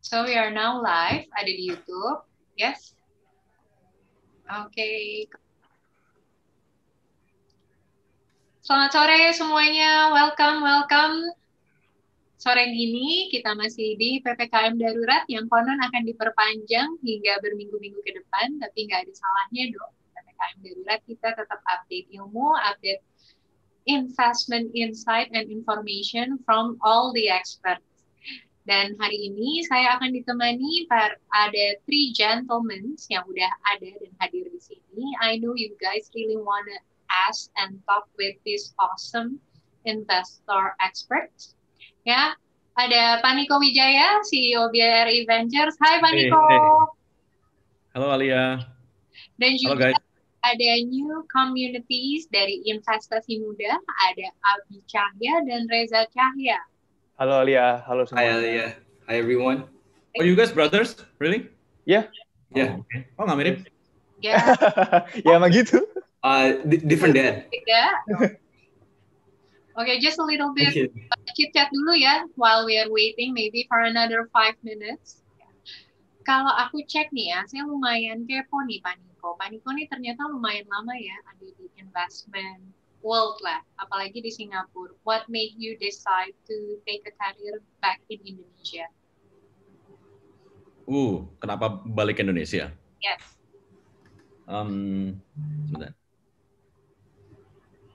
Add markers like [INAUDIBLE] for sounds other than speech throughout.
So we are now live, ada di YouTube. Yes? Oke. Okay. Selamat sore semuanya. Welcome, welcome. Sore ini kita masih di PPKM darurat yang konon akan diperpanjang hingga berminggu-minggu ke depan, tapi nggak ada salahnya dong. PPKM darurat kita tetap update ilmu, update investment insight and information from all the experts. Dan hari ini saya akan ditemani par, ada three gentlemen yang udah ada dan hadir di sini. I know you guys really wanna ask and talk with this awesome investor experts. Ya, ada Paniko Wijaya, CEO BRI Ventures. Hai Paniko. Hey, hey. Halo Alia. Dan juga Halo, guys ada new communities dari investasi muda, ada Abi Cahya dan Reza Cahya. Halo Alia, halo semua. Hi Alia, hi everyone. Are oh, you guys brothers? Really? Yeah. Yeah. Oh, okay. oh nggak mirip? Yeah. [LAUGHS] ya emang gitu. Uh, different dad. Beda. Okay, just a little bit chit chat dulu ya while we are waiting maybe for another five minutes. Kalau aku cek nih ya, saya lumayan kepo nih Pani Niko. Pak Niko ini ternyata lumayan lama ya ada di investment world lah, apalagi di Singapura. What made you decide to take a career back in Indonesia? Uh, kenapa balik ke Indonesia? Yes. Um, sebentar.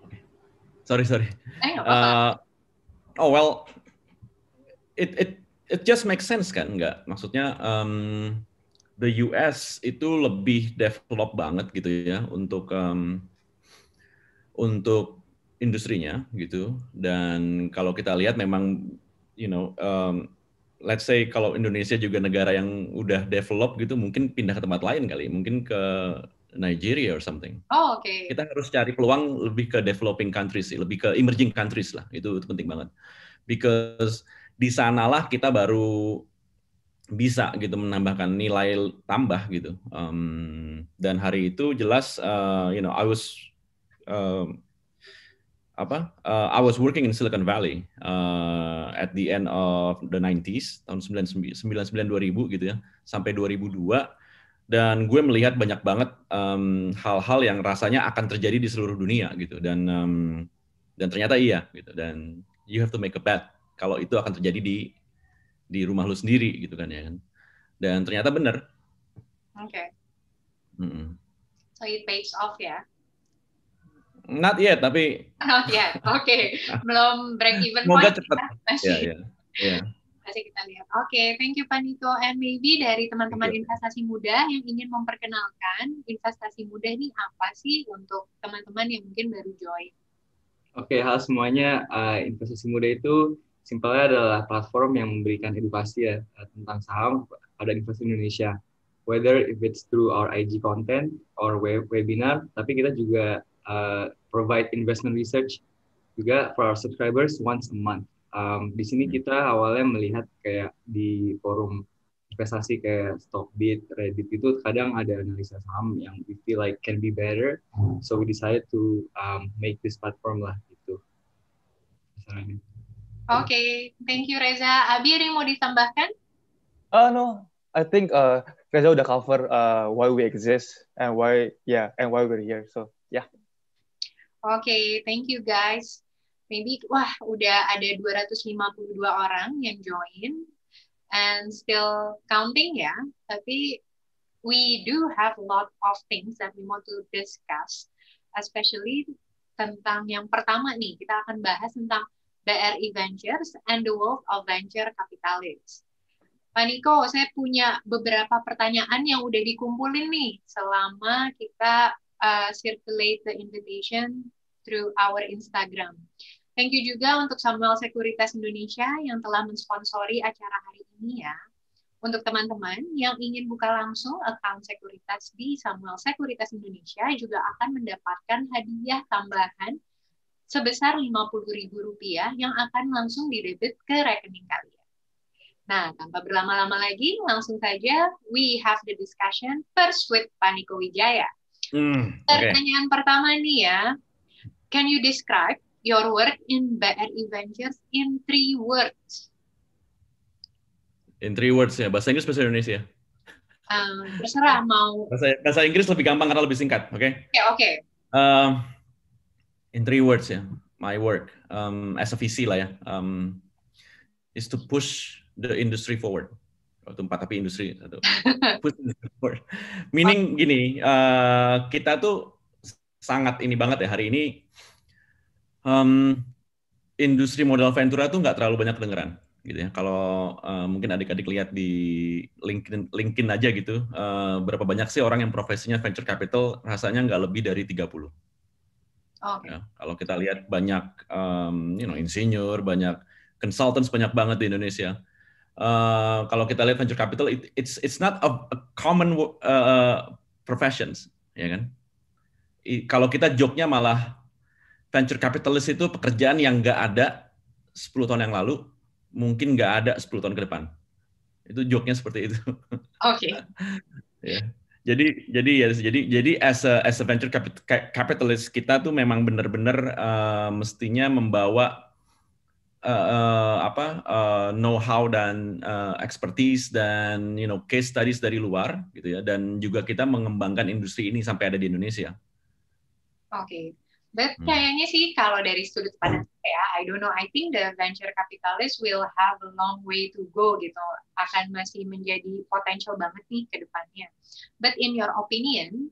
Okay. Sorry, sorry. Eh, Uh, oh well, it it it just makes sense kan, Enggak, Maksudnya um, the US itu lebih develop banget gitu ya untuk um, untuk industrinya gitu dan kalau kita lihat memang you know um, let's say kalau Indonesia juga negara yang udah develop gitu mungkin pindah ke tempat lain kali mungkin ke Nigeria or something. Oh, oke. Okay. Kita harus cari peluang lebih ke developing countries sih, lebih ke emerging countries lah. Itu, itu penting banget. Because di sanalah kita baru bisa gitu menambahkan nilai tambah gitu um, dan hari itu jelas uh, you know I was uh, apa uh, I was working in Silicon Valley uh, at the end of the 90s tahun 99 2000 gitu ya sampai 2002 dan gue melihat banyak banget hal-hal um, yang rasanya akan terjadi di seluruh dunia gitu dan um, dan ternyata iya gitu dan you have to make a bet kalau itu akan terjadi di di rumah lu sendiri gitu kan ya kan dan ternyata benar oke okay. mm. so it pays off ya not yet tapi not yet oke okay. [LAUGHS] belum break even semoga cepat [LAUGHS] ya ya, ya. kita lihat. Oke, okay, thank you Panito and maybe dari teman-teman investasi muda yang ingin memperkenalkan investasi muda ini apa sih untuk teman-teman yang mungkin baru join? Oke, okay, hal semuanya uh, investasi muda itu simpelnya adalah platform yang memberikan edukasi ya tentang saham pada investor Indonesia. Whether if it's through our IG content or web webinar, tapi kita juga uh, provide investment research juga for our subscribers once a month. Um, di sini hmm. kita awalnya melihat kayak di forum investasi kayak Stockbit, Reddit itu kadang ada analisa saham yang we feel like can be better, hmm. so we decided to um, make this platform lah gitu. Misalnya. Oke, okay. thank you Reza. Abi ada yang mau ditambahkan? Uh, no, I think uh, Reza udah cover uh, why we exist and why yeah and why we're here. So yeah. Oke, okay, thank you guys. Maybe wah udah ada 252 orang yang join and still counting ya. Tapi we do have a lot of things that we want to discuss, especially tentang yang pertama nih kita akan bahas tentang BRI e Ventures and the World of Venture Capitalists. Pak Niko, saya punya beberapa pertanyaan yang udah dikumpulin nih selama kita uh, circulate the invitation through our Instagram. Thank you juga untuk Samuel Sekuritas Indonesia yang telah mensponsori acara hari ini ya. Untuk teman-teman yang ingin buka langsung account sekuritas di Samuel Sekuritas Indonesia juga akan mendapatkan hadiah tambahan sebesar Rp50.000 yang akan langsung didebit ke rekening kalian. Nah, tanpa berlama-lama lagi, langsung saja we have the discussion first with Paniko Wijaya. Hmm, okay. Pertanyaan pertama nih ya, can you describe your work in BRI Ventures in three words? In three words ya, bahasa Inggris, bahasa Indonesia? Um, terserah mau. Bahasa, bahasa Inggris lebih gampang karena lebih singkat, oke? Okay? Ya, oke, okay, Okay in three words ya, yeah, my work um, as a VC lah ya, um, is to push the industry forward. Waktu empat tapi industri satu. [LAUGHS] Push industry forward. Meaning gini, uh, kita tuh sangat ini banget ya hari ini. Um, industri modal ventura tuh nggak terlalu banyak kedengeran gitu ya. Kalau uh, mungkin adik-adik lihat di LinkedIn, LinkedIn aja gitu, uh, berapa banyak sih orang yang profesinya venture capital rasanya nggak lebih dari 30. Okay. Ya, kalau kita lihat banyak um, you know insinyur, banyak consultants banyak banget di Indonesia. Uh, kalau kita lihat venture capital, it, it's it's not a, a common uh, professions, ya kan? I, kalau kita joknya malah venture capitalist itu pekerjaan yang nggak ada 10 tahun yang lalu, mungkin nggak ada 10 tahun ke depan. Itu joknya seperti itu. Oke. Okay. [LAUGHS] yeah. Jadi jadi ya jadi jadi as a, as a venture capitalist kita tuh memang benar-benar uh, eh, mestinya membawa uh, uh, apa uh, know-how dan uh, expertise dan you know case studies dari luar gitu ya dan juga kita mengembangkan industri ini sampai ada di Indonesia. Oke. Okay. But hmm. kayaknya sih kalau dari sudut pandang saya, ya, I don't know, I think the venture capitalist will have a long way to go gitu. Akan masih menjadi potensial banget nih ke depannya. But in your opinion,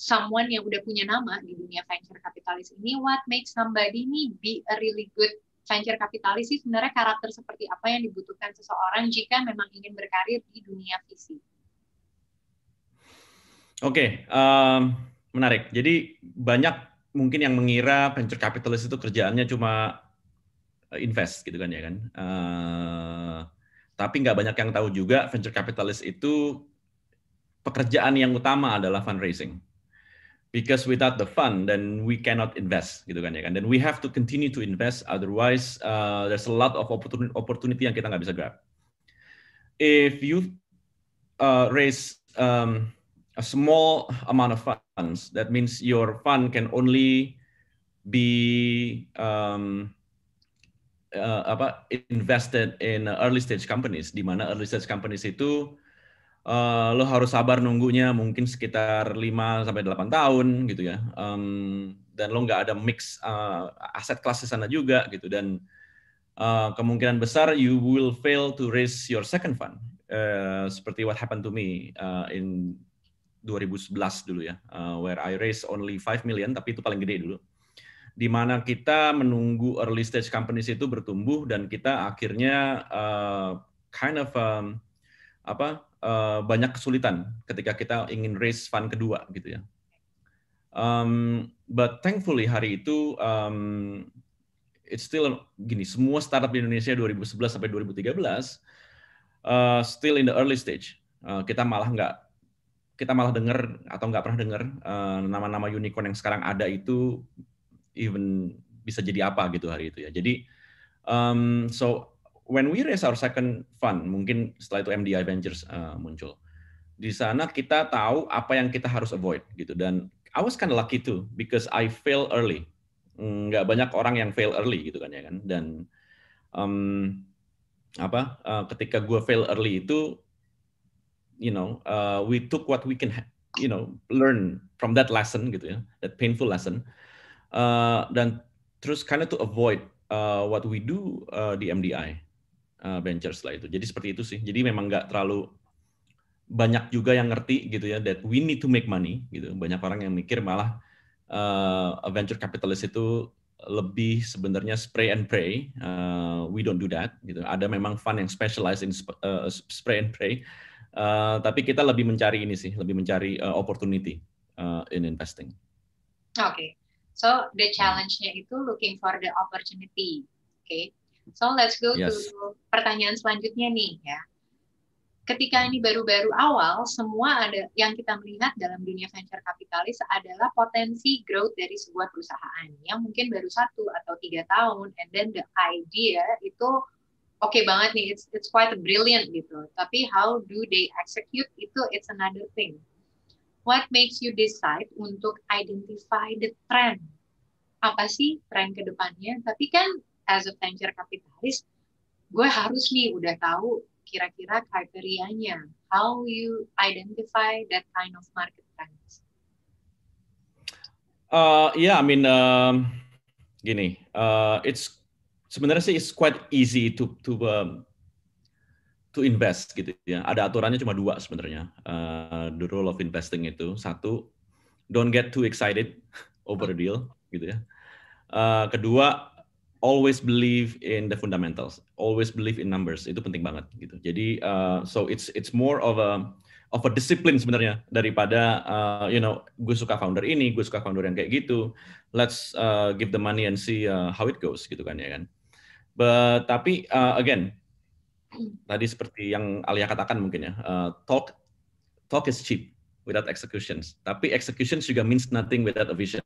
someone yang udah punya nama di dunia venture capitalist ini, what makes somebody ini be a really good venture capitalist sih sebenarnya karakter seperti apa yang dibutuhkan seseorang jika memang ingin berkarir di dunia VC? Oke, okay, um, menarik. Jadi banyak mungkin yang mengira venture capitalist itu kerjaannya cuma eh, invest gitu kan ya kan. Uh, tapi nggak banyak yang tahu juga venture capitalist itu pekerjaan yang utama adalah fundraising. Because without the fund, then we cannot invest gitu kan ya kan. Then we have to continue to invest, otherwise uh, there's a lot of opportunity, opportunity yang kita nggak bisa grab. If you uh, raise um, a small amount of funds. That means your fund can only be um, uh, apa invested in early stage companies. Di mana early stage companies itu uh, lo harus sabar nunggunya mungkin sekitar 5 sampai delapan tahun gitu ya. Um, dan lo nggak ada mix uh, aset kelas di sana juga gitu dan uh, kemungkinan besar you will fail to raise your second fund uh, seperti what happened to me uh, in 2011 dulu ya, uh, where I raised only 5 million, tapi itu paling gede dulu. Di mana kita menunggu early stage companies itu bertumbuh dan kita akhirnya uh, kind of um, apa uh, banyak kesulitan ketika kita ingin raise fund kedua gitu ya. Um, but thankfully hari itu um, it's still gini semua startup di Indonesia 2011 sampai 2013 uh, still in the early stage. Uh, kita malah nggak kita malah dengar atau nggak pernah dengar nama eh, nama-nama unicorn yang sekarang ada itu even bisa jadi apa gitu hari itu ya. Jadi um, so when we raise our second fund, mungkin setelah itu MDI Ventures uh, eh, muncul. Di sana kita tahu apa yang kita harus avoid gitu dan I was kind of lucky too because I fail early. Nggak banyak orang yang fail early gitu kan ya kan dan um, apa uh, ketika gue fail early itu you know uh, we took what we can you know learn from that lesson gitu ya that painful lesson uh, dan terus kind of to avoid uh, what we do uh, di MDI uh, ventures lah itu jadi seperti itu sih jadi memang nggak terlalu banyak juga yang ngerti gitu ya that we need to make money gitu banyak orang yang mikir malah uh, venture capitalist itu lebih sebenarnya spray and pray. Uh, we don't do that. Gitu. Ada memang fund yang specialized in sp uh, spray and pray. Eh, tapi kita lebih mencari ini sih, lebih mencari uh, opportunity uh, in investing. Oke, okay. so the challenge-nya itu looking for the opportunity. Oke, okay. so let's go yes. to pertanyaan selanjutnya nih ya. Ketika ini baru-baru awal, semua ada yang kita melihat dalam dunia venture kapitalis adalah potensi growth dari sebuah perusahaan yang mungkin baru satu atau tiga tahun, and then the idea itu oke okay banget nih, it's it's quite brilliant gitu. Tapi how do they execute itu it's another thing. What makes you decide untuk identify the trend? Apa sih tren kedepannya? Tapi kan as a venture capitalist, gue harus nih udah tahu kira-kira kriterianya. How you identify that kind of market trends? Uh, yeah, I mean, uh, gini, uh, it's sebenarnya sih it's quite easy to to um, to invest gitu ya. Ada aturannya cuma dua sebenarnya. Uh, the rule of investing itu satu, don't get too excited [LAUGHS] over a deal gitu ya. Uh, kedua, always believe in the fundamentals, always believe in numbers. Itu penting banget gitu. Jadi uh, so it's it's more of a of a discipline sebenarnya daripada uh, you know gue suka founder ini, gue suka founder yang kayak gitu. Let's uh, give the money and see uh, how it goes gitu kan ya kan. But, tapi uh, again, hmm. tadi seperti yang Alia katakan mungkin ya, uh, talk talk is cheap without executions. Tapi executions juga means nothing without a vision.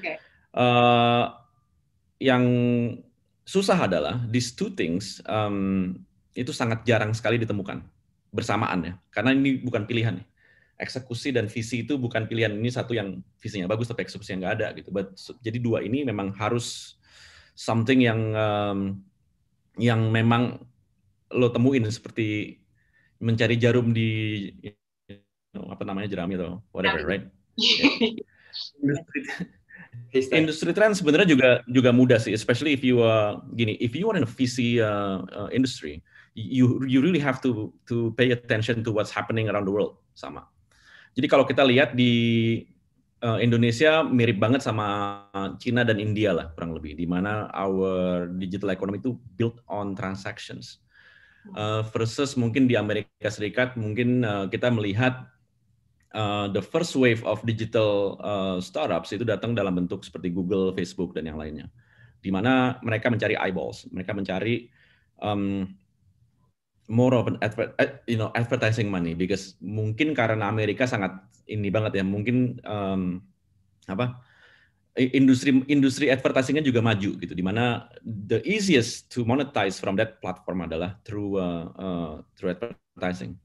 Okay. Uh, yang susah adalah these two things um, itu sangat jarang sekali ditemukan bersamaan ya, karena ini bukan pilihan. Eksekusi dan visi itu bukan pilihan. Ini satu yang visinya bagus tapi eksekusi yang nggak ada gitu. But, jadi dua ini memang harus something yang um, yang memang lo temuin seperti mencari jarum di apa namanya jerami atau whatever right yeah. [LAUGHS] industri trend sebenarnya juga juga mudah sih especially if you uh, gini if you are in a VC uh, uh, industry you you really have to to pay attention to what's happening around the world sama jadi kalau kita lihat di Eh, Indonesia mirip banget sama Cina dan India lah kurang lebih, di mana our digital economy itu built on transactions uh, versus mungkin di Amerika Serikat mungkin uh, kita melihat uh, the first wave of digital uh, startups itu datang dalam bentuk seperti Google, Facebook dan yang lainnya, di mana mereka mencari eyeballs, mereka mencari um, more of an adver, eh, you know advertising money because mungkin karena Amerika sangat ini banget ya mungkin um, apa industri industri advertisingnya juga maju gitu dimana the easiest to monetize from that platform adalah through uh, uh, through advertising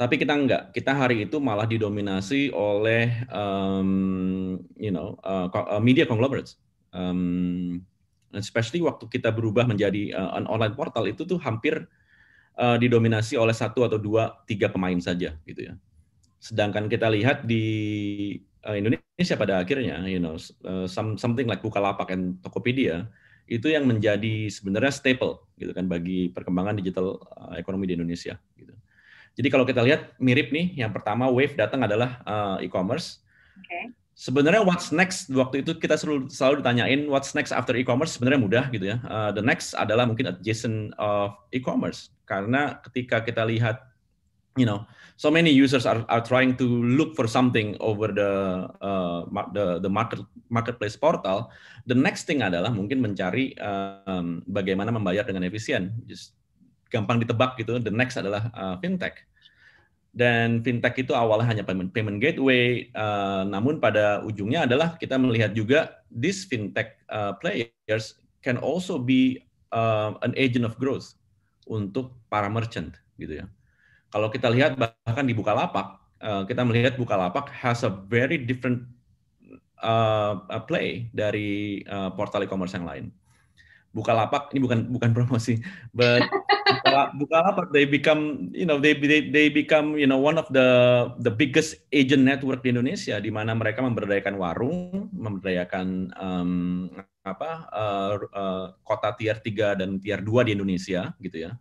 tapi kita enggak kita hari itu malah didominasi oleh um, you know uh, media conglomerates um, especially waktu kita berubah menjadi uh, an online portal itu tuh hampir uh, didominasi oleh satu atau dua tiga pemain saja gitu ya. Sedangkan kita lihat di uh, Indonesia pada akhirnya, you know, uh, some, something like Bukalapak and Tokopedia itu yang menjadi sebenarnya staple gitu kan bagi perkembangan digital uh, ekonomi di Indonesia gitu. Jadi kalau kita lihat mirip nih, yang pertama wave datang adalah uh, e-commerce. Okay sebenarnya what's next waktu itu kita selalu selalu ditanyain what's next after e-commerce sebenarnya mudah gitu ya. Uh, the next adalah mungkin adjacent of e-commerce karena ketika kita lihat you know so many users are, are trying to look for something over the uh, the the market marketplace portal the next thing adalah mungkin mencari um, bagaimana membayar dengan efisien just gampang ditebak gitu the next adalah uh, fintech dan fintech itu awalnya hanya payment, payment gateway, uh, namun pada ujungnya adalah kita melihat juga this fintech uh, players can also be uh, an agent of growth untuk para merchant gitu ya. Kalau kita lihat bahkan di Bukalapak, uh, kita melihat Bukalapak has a very different uh, play dari uh, portal e-commerce yang lain. Buka lapak ini bukan bukan promosi, but buka lapak they become you know they they they become you know one of the the biggest agent network di Indonesia di mana mereka memberdayakan warung, memberdayakan um, apa uh, uh, kota tier 3 dan tier 2 di Indonesia gitu ya.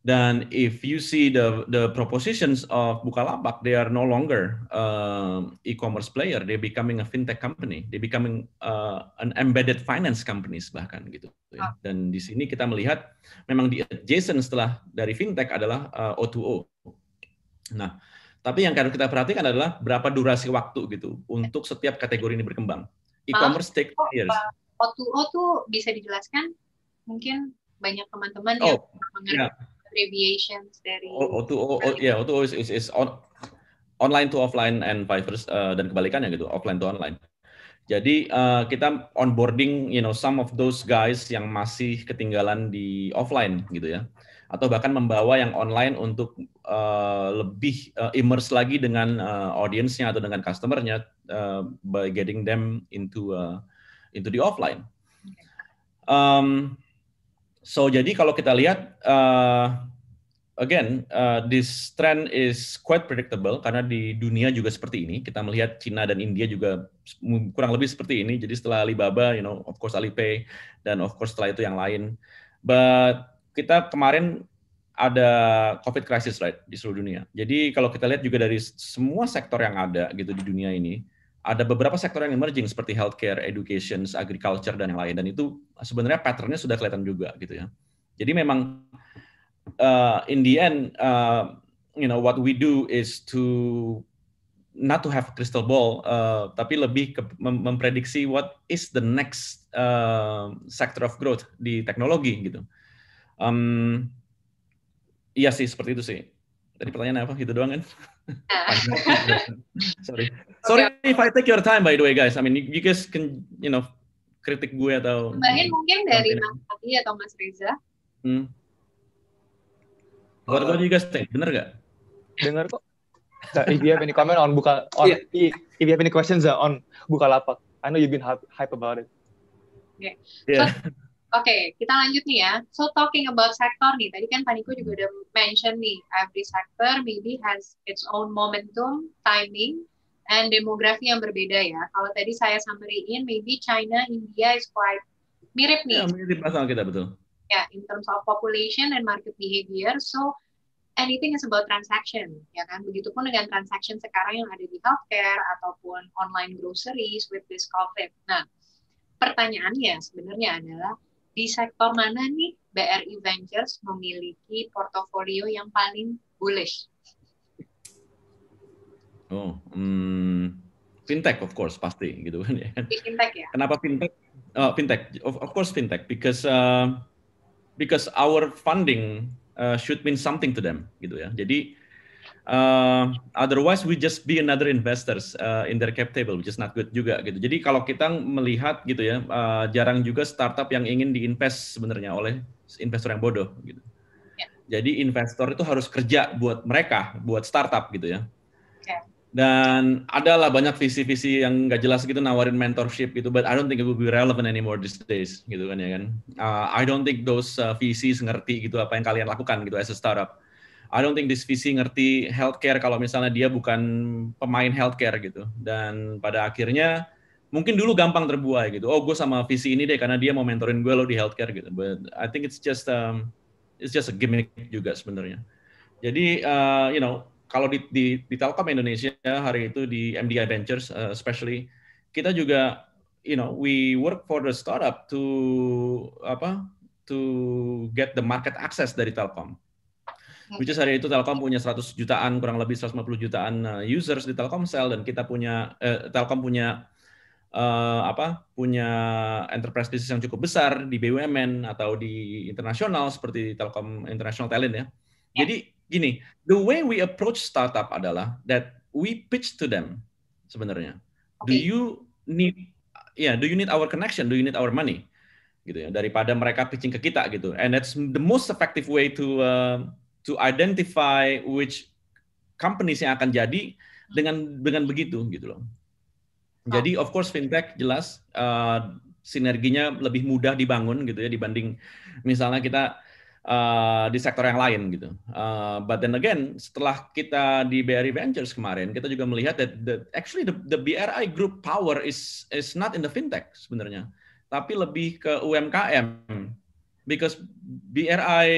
Dan if you see the the propositions of Bukalapak, they are no longer uh, e-commerce player. they becoming a fintech company. they becoming uh, an embedded finance companies bahkan gitu. Ya. Ah. Dan di sini kita melihat memang di adjacent setelah dari fintech adalah uh, O2O. Nah, tapi yang harus kita perhatikan adalah berapa durasi waktu gitu untuk setiap kategori ini berkembang. E-commerce take years. O2O uh, tuh bisa dijelaskan mungkin banyak teman-teman oh, yang mengerti. Yeah abbreviations dari O to O, o ya yeah, O to O is, is, is on, online to offline and vice versa uh, dan kebalikannya gitu offline to online. Jadi uh, kita onboarding, you know, some of those guys yang masih ketinggalan di offline gitu ya, atau bahkan membawa yang online untuk uh, lebih uh, immerse lagi dengan uh, audiensnya atau dengan customernya uh, by getting them into uh, into the offline. Um, So jadi kalau kita lihat, uh, again, uh, this trend is quite predictable karena di dunia juga seperti ini. Kita melihat Cina dan India juga kurang lebih seperti ini. Jadi setelah Alibaba, you know, of course Alipay dan of course setelah itu yang lain. But kita kemarin ada COVID crisis right di seluruh dunia. Jadi kalau kita lihat juga dari semua sektor yang ada gitu di dunia ini, ada beberapa sektor yang emerging seperti healthcare, education, agriculture dan yang lain dan itu sebenarnya patternnya sudah kelihatan juga gitu ya. Jadi memang uh, in the end uh, you know what we do is to not to have a crystal ball uh, tapi lebih ke mem memprediksi what is the next uh, sector of growth di teknologi gitu. Um, iya sih seperti itu sih. Tadi pertanyaan apa? Itu doang kan? Iya. [LAUGHS] Gitu. Sorry. Sorry okay. if I take your time by the way guys. I mean you, you guys can you know kritik gue atau tambahin mungkin dari Mas Adi atau Mas Reza. Hmm. Buat you juga stay, bener gak? Dengar kok. So, nah, if you have any comment on buka on yeah. if you have any questions uh, on on lapak. I know you've been hype, hype about it. Oke. Okay. Iya. Yeah. So, Oke, okay, kita lanjut nih ya. So talking about sector nih, tadi kan Paniko juga udah mention nih, every sector maybe has its own momentum, timing, and demografi yang berbeda ya. Kalau tadi saya sampaikan, maybe China, India is quite mirip nih. Ya, mirip sama kita betul. Ya, yeah, in terms of population and market behavior, so anything is about transaction, ya kan? Begitupun dengan transaction sekarang yang ada di healthcare ataupun online groceries with this COVID. Nah, pertanyaannya sebenarnya adalah di sektor mana nih BRI e Ventures memiliki portofolio yang paling bullish? Oh, hmm, fintech of course pasti gitu kan ya. Kan? Fintech ya. Kenapa fintech? Uh, fintech of, of course fintech because uh, because our funding uh, should mean something to them gitu ya. Jadi uh, otherwise we just be another investors uh, in their cap table which is not good juga gitu. Jadi kalau kita melihat gitu ya uh, jarang juga startup yang ingin diinvest sebenarnya oleh investor yang bodoh gitu. Ya. Jadi investor itu harus kerja buat mereka, buat startup gitu ya dan adalah banyak visi-visi yang nggak jelas gitu nawarin mentorship gitu but I don't think it will be relevant anymore these days gitu kan ya kan uh, I don't think those uh, VCs ngerti gitu apa yang kalian lakukan gitu as a startup I don't think this VC ngerti healthcare kalau misalnya dia bukan pemain healthcare gitu dan pada akhirnya mungkin dulu gampang terbuai gitu oh gue sama visi ini deh karena dia mau mentorin gue lo di healthcare gitu but I think it's just um, it's just a gimmick juga sebenarnya jadi uh, you know kalau di, di, di Telkom Indonesia hari itu di MDI Ventures uh, especially kita juga you know we work for the startup to apa to get the market access dari Telkom. Hmm. Which is hari itu Telkom punya 100 jutaan kurang lebih 150 jutaan uh, users di Telkomsel dan kita punya eh, Telkom punya uh, apa punya enterprise business yang cukup besar di BUMN atau di internasional seperti Telkom International Talent ya. Yeah. Jadi gini, the way we approach startup adalah that we pitch to them sebenarnya. Okay. Do you need ya, yeah, do you need our connection? Do you need our money? Gitu ya, daripada mereka pitching ke kita gitu. And that's the most effective way to uh, to identify which companies yang akan jadi dengan dengan begitu gitu loh. Jadi of course fintech jelas uh, sinerginya lebih mudah dibangun gitu ya dibanding misalnya kita uh, di sektor yang lain gitu. Uh, but then again, setelah kita di BRI Ventures kemarin, kita juga melihat that the, actually the, the BRI Group power is is not in the fintech sebenarnya, tapi lebih ke UMKM. Because BRI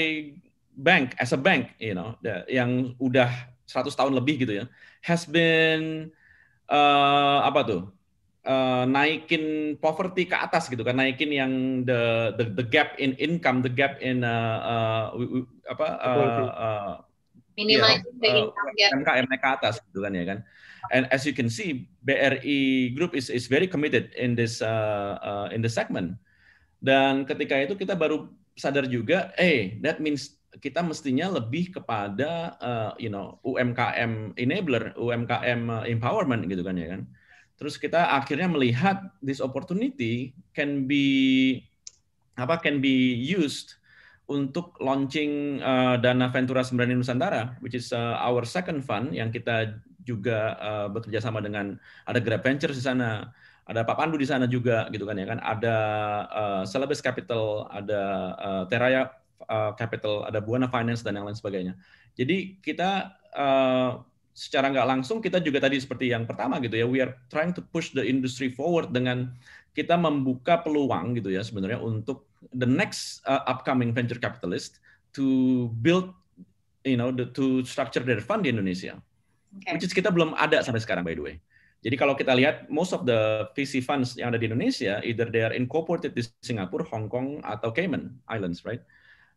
Bank as a bank, you know, yang udah 100 tahun lebih gitu ya, has been uh, apa tuh uh, naikin poverty ke atas gitu kan naikin yang the the, the gap in income the gap in uh, uh, apa uh, uh, minimizing yeah, uh, MKM naik ke atas gitu kan ya kan and as you can see BRI e Group is is very committed in this uh, uh, in the segment dan ketika itu kita baru sadar juga eh hey, that means kita mestinya lebih kepada uh, you know UMKM enabler UMKM empowerment gitu kan ya kan Terus kita akhirnya melihat this opportunity can be apa can be used untuk launching uh, Dana Ventura Sembrani Nusantara, which is uh, our second fund yang kita juga uh, bekerja sama dengan ada Grab Ventures di sana, ada Pak Pandu di sana juga gitu kan ya kan, ada uh, Celebes Capital, ada uh, Teraya uh, Capital, ada Buana Finance dan yang lain sebagainya. Jadi kita uh, secara nggak langsung kita juga tadi seperti yang pertama gitu ya we are trying to push the industry forward dengan kita membuka peluang gitu ya sebenarnya untuk the next uh, upcoming venture capitalist to build you know the, to structure their fund di Indonesia okay. which is kita belum ada sampai sekarang by the way jadi kalau kita lihat most of the VC funds yang ada di Indonesia either they are incorporated di Singapura, Hong Kong atau Cayman Islands right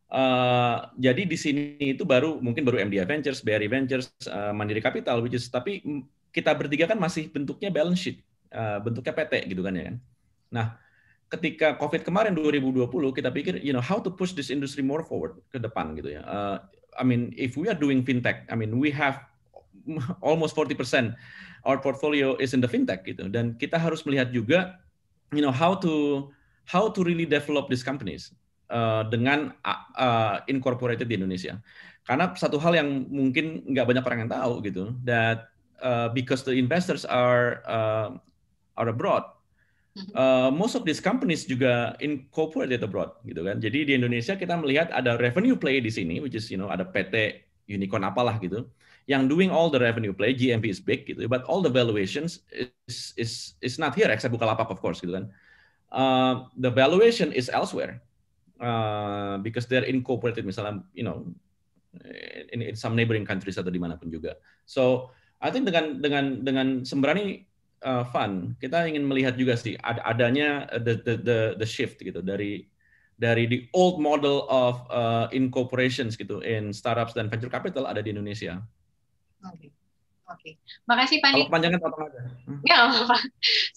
Uh, jadi di sini itu baru mungkin baru MD Ventures, BRI Ventures, uh, eh, Mandiri Capital, which is tapi kita bertiga kan masih bentuknya balance sheet, uh, bentuknya PT gitu kan ya kan. Nah, ketika COVID kemarin 2020 kita pikir you know how to push this industry more forward ke depan gitu ya. Uh, I mean if we are doing fintech, I mean we have [LAUGHS] almost 40% our portfolio is in the fintech gitu dan kita harus melihat juga you know how to how to really develop these companies Eh, dengan eh, incorporated di Indonesia. Karena satu hal yang mungkin nggak banyak orang yang tahu gitu, that uh, because the investors are uh, are abroad, uh, most of these companies juga incorporated abroad gitu kan. Jadi di Indonesia kita melihat ada revenue play di sini, which is you know ada PT unicorn apalah gitu, yang doing all the revenue play, GMP is big gitu, but all the valuations is is is not here except Bukalapak of course gitu kan. Uh, the valuation is elsewhere Uh, because they're incorporated misalnya you know in, in some neighboring countries atau dimanapun juga. So I think dengan dengan dengan sembrani uh, fun kita ingin melihat juga sih ad, adanya uh, the, the the the shift gitu dari dari the old model of uh, incorporations gitu in startups dan venture capital ada di Indonesia. Okay. Oke, okay. makasih Pak. Kalau panjangnya potong aja. Hmm. Ya, apa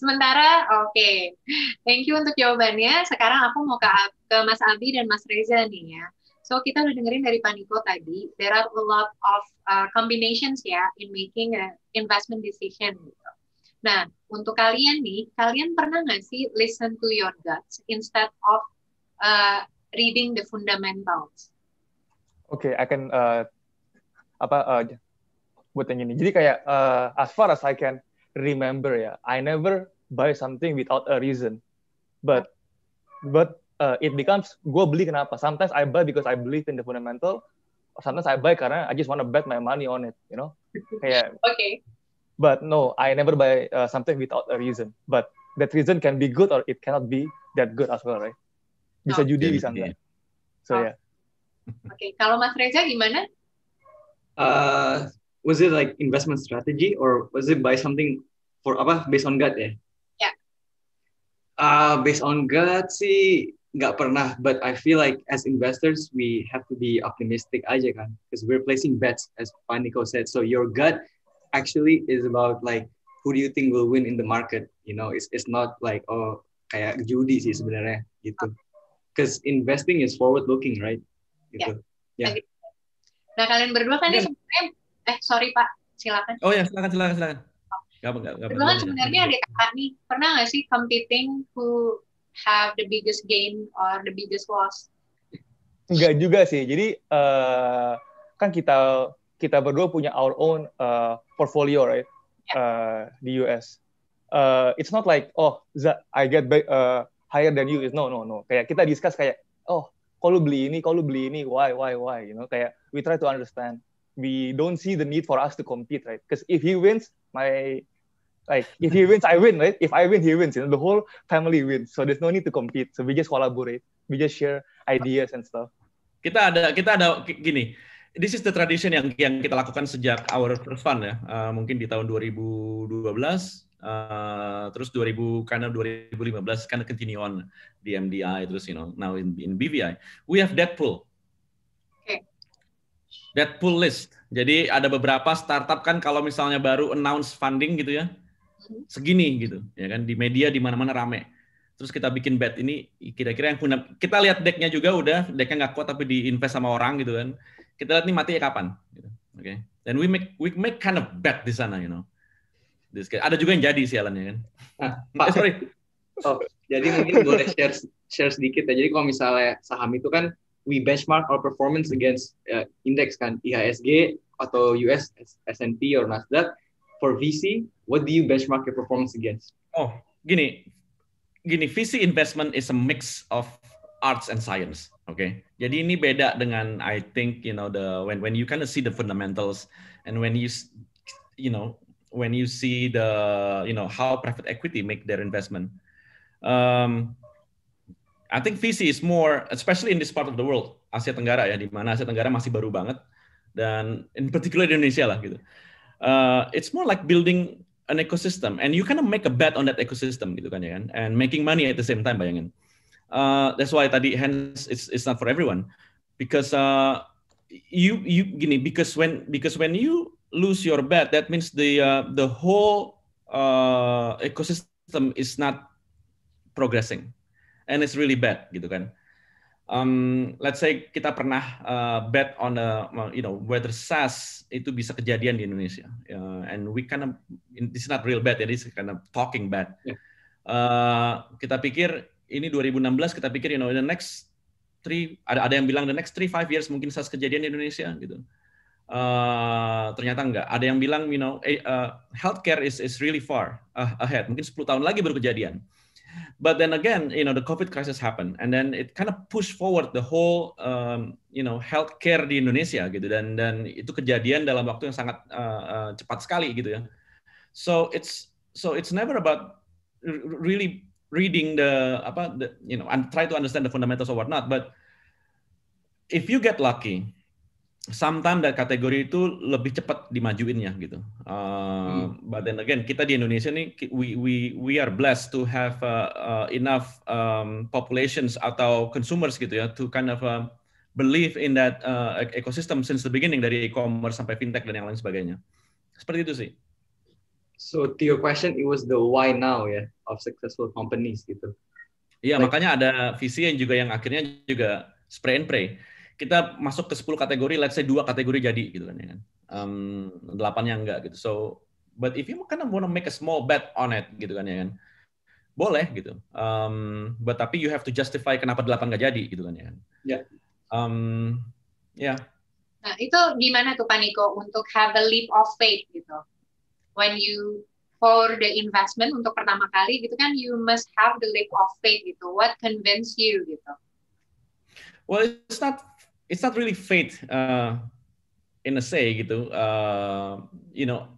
Sementara, oke. Okay. Thank you untuk jawabannya. Sekarang aku mau ke, ke Mas Abi dan Mas Reza nih ya. So kita udah dengerin dari Pak Niko tadi, there are a lot of uh, combinations ya in making a investment decision. Gitu. Nah, untuk kalian nih, kalian pernah nggak sih listen to your guts instead of uh, reading the fundamentals? Oke, okay, I can uh, apa uh, buat yang ini. Jadi kayak uh, as far as I can remember ya, I never buy something without a reason. But but uh, it becomes gue beli kenapa? Sometimes I buy because I believe in the fundamental. Sometimes I buy karena I just want to bet my money on it, you know? Kayak. [LAUGHS] okay. But no, I never buy uh, something without a reason. But that reason can be good or it cannot be that good as well, right? Bisa oh. judi, yeah. Iya. enggak. So oh. ya. Yeah. Oke, okay. kalau Mas Reza gimana? Uh, was it like investment strategy or was it buy something for apa based on gut ya? Yeah. Uh, based on gut sih nggak pernah, but I feel like as investors we have to be optimistic aja kan, because we're placing bets as Nico said. So your gut actually is about like who do you think will win in the market? You know, it's it's not like oh kayak judi sih sebenarnya gitu. Because investing is forward looking, right? Gitu. Yeah. yeah. Nah kalian berdua kan yeah. sebenarnya Eh sorry Pak, silakan. Oh ya silakan silakan silakan. Oh. Gampang, kan sebenarnya ada kakak nih pernah nggak sih competing who have the biggest gain or the biggest loss? Enggak juga sih. Jadi uh, kan kita kita berdua punya our own uh, portfolio right yeah. Ya. uh, di US. Uh, eh, it's not like oh I get by, uh, higher than you. No no no. Kayak kita discuss kayak oh kalau beli ini, kalau beli ini, why why why, you know. Kayak we try to understand we don't see the need for us to compete, right? Because if he wins, my like if he wins, I win, right? If I win, he wins. You know, the whole family wins. So there's no need to compete. So we just collaborate. We just share ideas and stuff. Kita ada kita ada gini. This is the tradition yang yang kita lakukan sejak our first fund ya. Uh, mungkin di tahun 2012 Uh, terus 2000 karena 2015 kan continue on di MDI terus you know now in in BVI we have Deadpool That pull list. Jadi ada beberapa startup kan kalau misalnya baru announce funding gitu ya, segini gitu, ya kan di media di mana-mana rame. Terus kita bikin bet ini kira-kira yang punya kita lihat decknya juga udah decknya nggak kuat tapi diinvest sama orang gitu kan. Kita lihat ini mati ya kapan. Gitu. Oke. Okay. Then we make we make kind of bet di sana, you know. This ada juga yang jadi sialannya kan. Nah, Pak, sorry. Oh, jadi mungkin boleh share share sedikit ya. Jadi kalau misalnya saham itu kan we benchmark our performance against uh, index kan IHSG atau US S&P or Nasdaq. For VC, what do you benchmark your performance against? Oh, gini, gini VC investment is a mix of arts and science. Okay, jadi ini beda dengan I think you know the when when you kind of see the fundamentals and when you you know when you see the you know how private equity make their investment. Um, I think VC is more, especially in this part of the world, Asia Tenggara ya, di mana Asia Tenggara masih baru banget, dan in particular Indonesia lah gitu. Uh, it's more like building an ecosystem, and you kind of make a bet on that ecosystem gitu kan ya kan, and making money at the same time bayangin. Uh, that's why tadi hence it's it's not for everyone, because uh, you you gini because when because when you lose your bet, that means the uh, the whole uh, ecosystem is not progressing and it's really bad gitu kan um, let's say kita pernah uh, bet on a you know whether SaaS itu bisa kejadian di Indonesia uh, and we kind of it's not real bet ya it's kind of talking bet yeah. uh, kita pikir ini 2016 kita pikir you know in the next three ada ada yang bilang the next three five years mungkin SaaS kejadian di Indonesia gitu Uh, ternyata enggak. Ada yang bilang, you know, eh, uh, healthcare is is really far uh, ahead. Mungkin 10 tahun lagi baru kejadian. But then again, you know, the COVID crisis happened, and then it kind of pushed forward the whole, um, you know, healthcare di Indonesia gitu, dan dan itu kejadian dalam waktu yang sangat uh, uh, cepat sekali gitu ya. So it's so it's never about really reading the apa, the, you know, and try to understand the fundamentals or whatnot. But if you get lucky, sometimes that kategori itu lebih cepat dimajuinnya gitu. Uh, hmm. But then again, kita di Indonesia ini we we we are blessed to have uh, uh, enough um, populations atau consumers gitu ya, to kind of uh, believe in that uh, e-, ecosystem since the beginning dari e-commerce sampai fintech dan yang lain sebagainya. Seperti itu sih. So to your question, it was the why now ya yeah, of successful companies gitu. Iya, like, makanya ada visi yang juga yang akhirnya juga spray and pray kita masuk ke 10 kategori, let's say dua kategori jadi gitu kan ya kan. Um, delapannya enggak gitu. So but if you kind of want to make a small bet on it gitu kan ya kan. Boleh gitu. Um, but tapi you have to justify kenapa delapan enggak jadi gitu kan ya kan. Ya. Yeah. Um, Yeah. Nah, itu gimana tuh Paniko untuk have a leap of faith gitu. When you for the investment untuk pertama kali gitu kan you must have the leap of faith gitu. What convince you gitu? Well, it's not it's not really fate uh, in a say gitu. Uh, you know,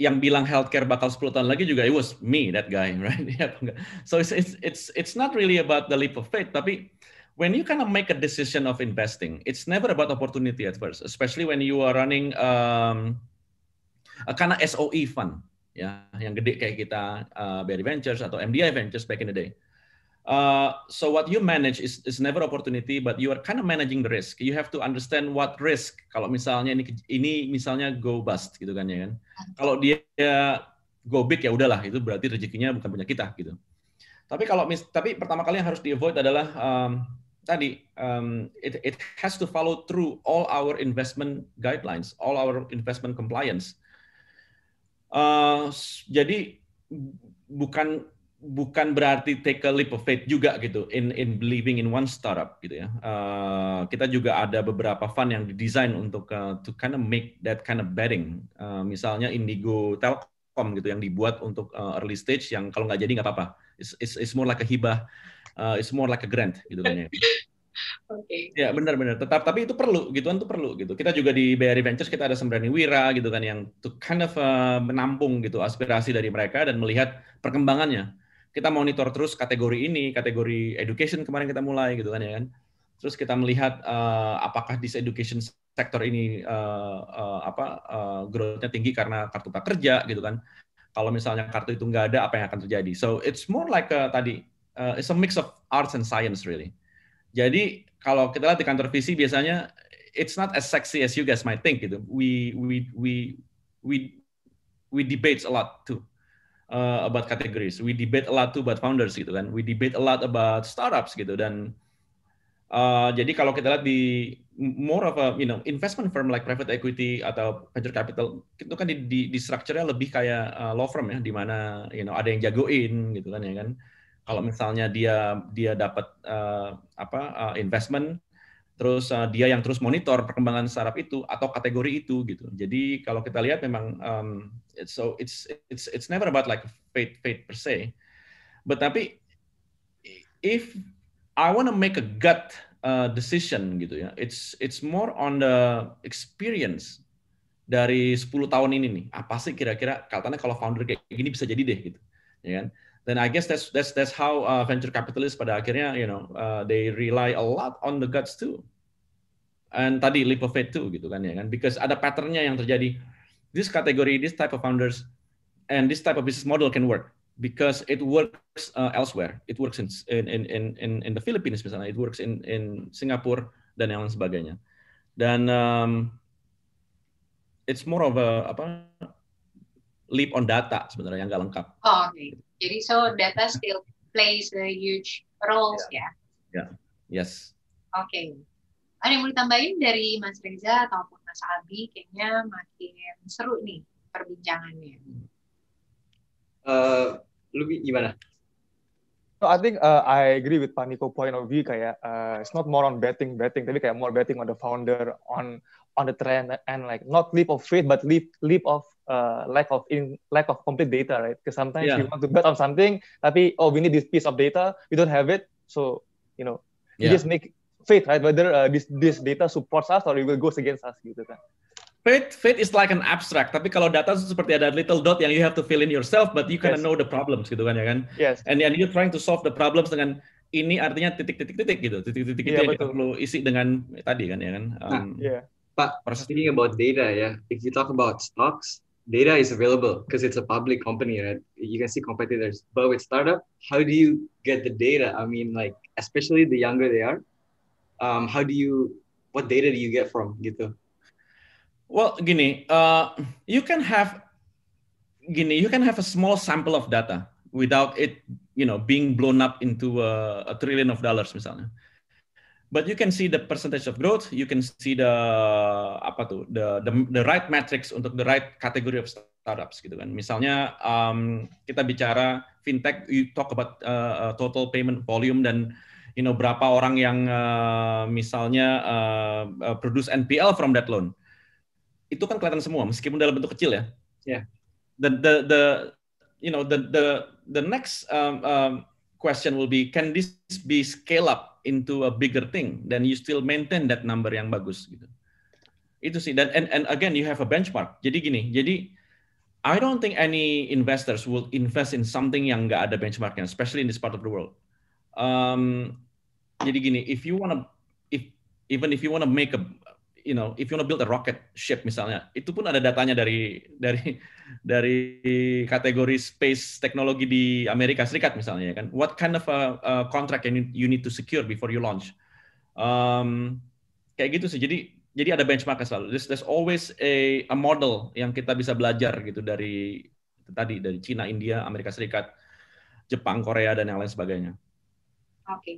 yang bilang healthcare bakal 10 tahun lagi juga it was me that guy [LAUGHS] right iya so it's it's it's it's not really about the leap of faith tapi when you kind of make a decision of investing it's never about opportunity at first especially when you are running um, a kind of SOE fund ya yang gede kayak kita uh, Berry Ventures atau MDI Ventures back in the day Uh, so what you manage is, is never opportunity, but you are kind of managing the risk. You have to understand what risk. Kalau misalnya ini ini misalnya go bust gitu kan ya kan. Kalau dia go big ya udahlah itu berarti rezekinya bukan punya kita gitu. Tapi kalau mis tapi pertama kali yang harus di avoid adalah um, tadi um, it, it has to follow through all our investment guidelines, all our investment compliance. Uh, jadi bukan bukan berarti take a leap of faith juga gitu in in believing in one startup gitu ya. Uh, kita juga ada beberapa fund yang didesain untuk uh, to kind of make that kind of betting. Uh, misalnya Indigo Telkom gitu yang dibuat untuk uh, early stage yang kalau nggak jadi nggak apa-apa. It's, it's, it's more like a hibah, uh, it's more like a grant gitu kan ya. [LAUGHS] Okay. Ya benar-benar. Tetap tapi itu perlu gituan itu perlu gitu. Kita juga di BRI Ventures kita ada Sembrani Wira gitu kan yang to kind of uh, menampung gitu aspirasi dari mereka dan melihat perkembangannya kita monitor terus kategori ini, kategori education kemarin kita mulai gitu kan ya kan. Terus kita melihat uh, apakah di education sektor ini uh, uh, apa uh, growth-nya tinggi karena kartu prakerja gitu kan. Kalau misalnya kartu itu nggak ada, apa yang akan terjadi? So it's more like a, tadi uh, it's a mix of arts and science really. Jadi kalau kita lihat di kantor visi biasanya it's not as sexy as you guys might think gitu. We we we we we debates a lot too uh, about categories. We debate a lot too about founders gitu kan. We debate a lot about startups gitu dan uh, jadi kalau kita lihat di more of a you know investment firm like private equity atau venture capital itu kan di di, di strukturnya lebih kayak uh, law firm ya di mana you know ada yang jagoin gitu kan ya kan. Kalau misalnya dia dia dapat uh, apa uh, investment terus uh, dia yang terus monitor perkembangan startup itu atau kategori itu gitu. Jadi kalau kita lihat memang um, it's, so it's it's it's never about like fate fate per se, but tapi if I want to make a gut uh, decision gitu ya, it's it's more on the experience dari 10 tahun ini nih. Apa sih kira-kira katanya kalau founder kayak gini bisa jadi deh gitu, ya kan? then I guess that's that's that's how uh, venture capitalists pada akhirnya you know uh, they rely a lot on the guts too. And tadi leap of faith too gitu kan ya kan because ada patternnya yang terjadi. This category, this type of founders, and this type of business model can work because it works uh, elsewhere. It works in in in in in the Philippines misalnya, it works in in Singapore dan yang lain sebagainya. Dan um, it's more of a apa leap on data sebenarnya yang nggak lengkap. Oh, Okay. Jadi so data still plays a huge role ya. Yeah. Ya, yeah. yes. Oke. Okay. Ada yang mau ditambahin dari Mas Reza ataupun Mas Abi? Kayaknya makin seru nih perbincangannya. Uh, eh, lebih gimana? So I think uh, I agree with Paniko point of view kayak uh, it's not more on betting betting tapi kayak more betting on the founder on on the trend and like not leap of faith but leap leap of uh, lack of in lack of complete data right because sometimes yeah. you want to bet on something tapi oh we need this piece of data we don't have it so you know yeah. you just make faith right whether uh, this this data supports us or it will go against us gitu kan Faith, faith is like an abstract. Tapi kalau data itu seperti ada little dot yang you have to fill in yourself, but you kind of yes. know the problems gitu kan ya kan. Yes. And then you're trying to solve the problems dengan ini artinya titik-titik-titik gitu, titik-titik yeah, itu yang perlu isi dengan tadi kan ya kan. Nah, um, yeah. But speaking about data, yeah, if you talk about stocks, data is available because it's a public company, right? You can see competitors. But with startup, how do you get the data? I mean, like especially the younger they are, um, how do you? What data do you get from gitu? Well, gini, uh, you can have gini, you can have a small sample of data without it, you know, being blown up into a, a trillion of dollars misalnya. but you can see the percentage of growth, you can see the apa tuh the the, the right metrics untuk the right category of startups gitu kan. Misalnya um, kita bicara fintech, you talk about uh, uh total payment volume dan you know berapa orang yang uh, misalnya uh, uh produce NPL from that loan. Itu kan kelihatan semua meskipun dalam bentuk kecil ya. Yeah. The the the you know the the the next um, um, question will be, can this be scale up into a bigger thing? Then you still maintain that number yang bagus gitu. Itu sih. Dan and, and again, you have a benchmark. Jadi gini, jadi I don't think any investors will invest in something yang nggak ada benchmarknya, especially in this part of the world. Um, jadi gini, if you wanna, if even if you wanna make a, you know, if you want to build a rocket ship misalnya, itu pun ada datanya dari dari dari kategori space teknologi di Amerika Serikat misalnya ya kan. What kind of a, a contract can you, need to secure before you launch? Um, kayak gitu sih. Jadi jadi ada benchmark selalu. There's, there's always a, a model yang kita bisa belajar gitu dari tadi dari Cina, India, Amerika Serikat, Jepang, Korea dan yang lain sebagainya. Oke. Okay.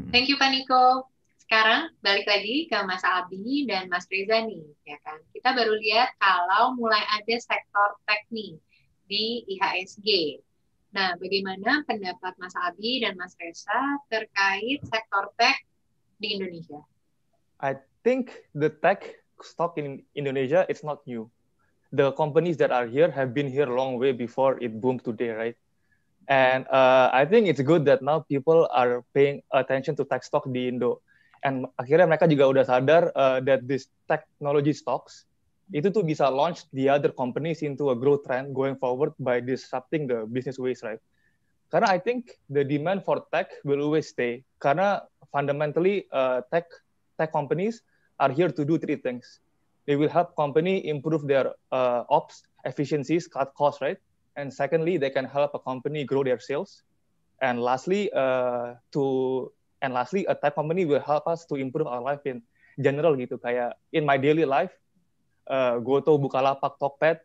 Hmm. Thank you Pak Niko sekarang balik lagi ke Mas Abi dan Mas Reza nih, ya kan? Kita baru lihat kalau mulai ada sektor teknik di IHSG. Nah, bagaimana pendapat Mas Abi dan Mas Reza terkait sektor tech di Indonesia? I think the tech stock in Indonesia is not new. The companies that are here have been here long way before it boomed today, right? And uh, I think it's good that now people are paying attention to tech stock di Indo and akhirnya mereka juga udah sadar uh, that this technology stocks itu tuh bisa launch the other companies into a growth trend going forward by disrupting the business ways, right? Karena I think the demand for tech will always stay. Karena fundamentally uh, tech tech companies are here to do three things. They will help company improve their uh, ops efficiencies, cut costs, right? And secondly, they can help a company grow their sales. And lastly, uh, to And lastly, a tech company will help us to improve our life in general gitu. Kayak in my daily life, eh, uh, GoTo, Bukalapak, Tokped,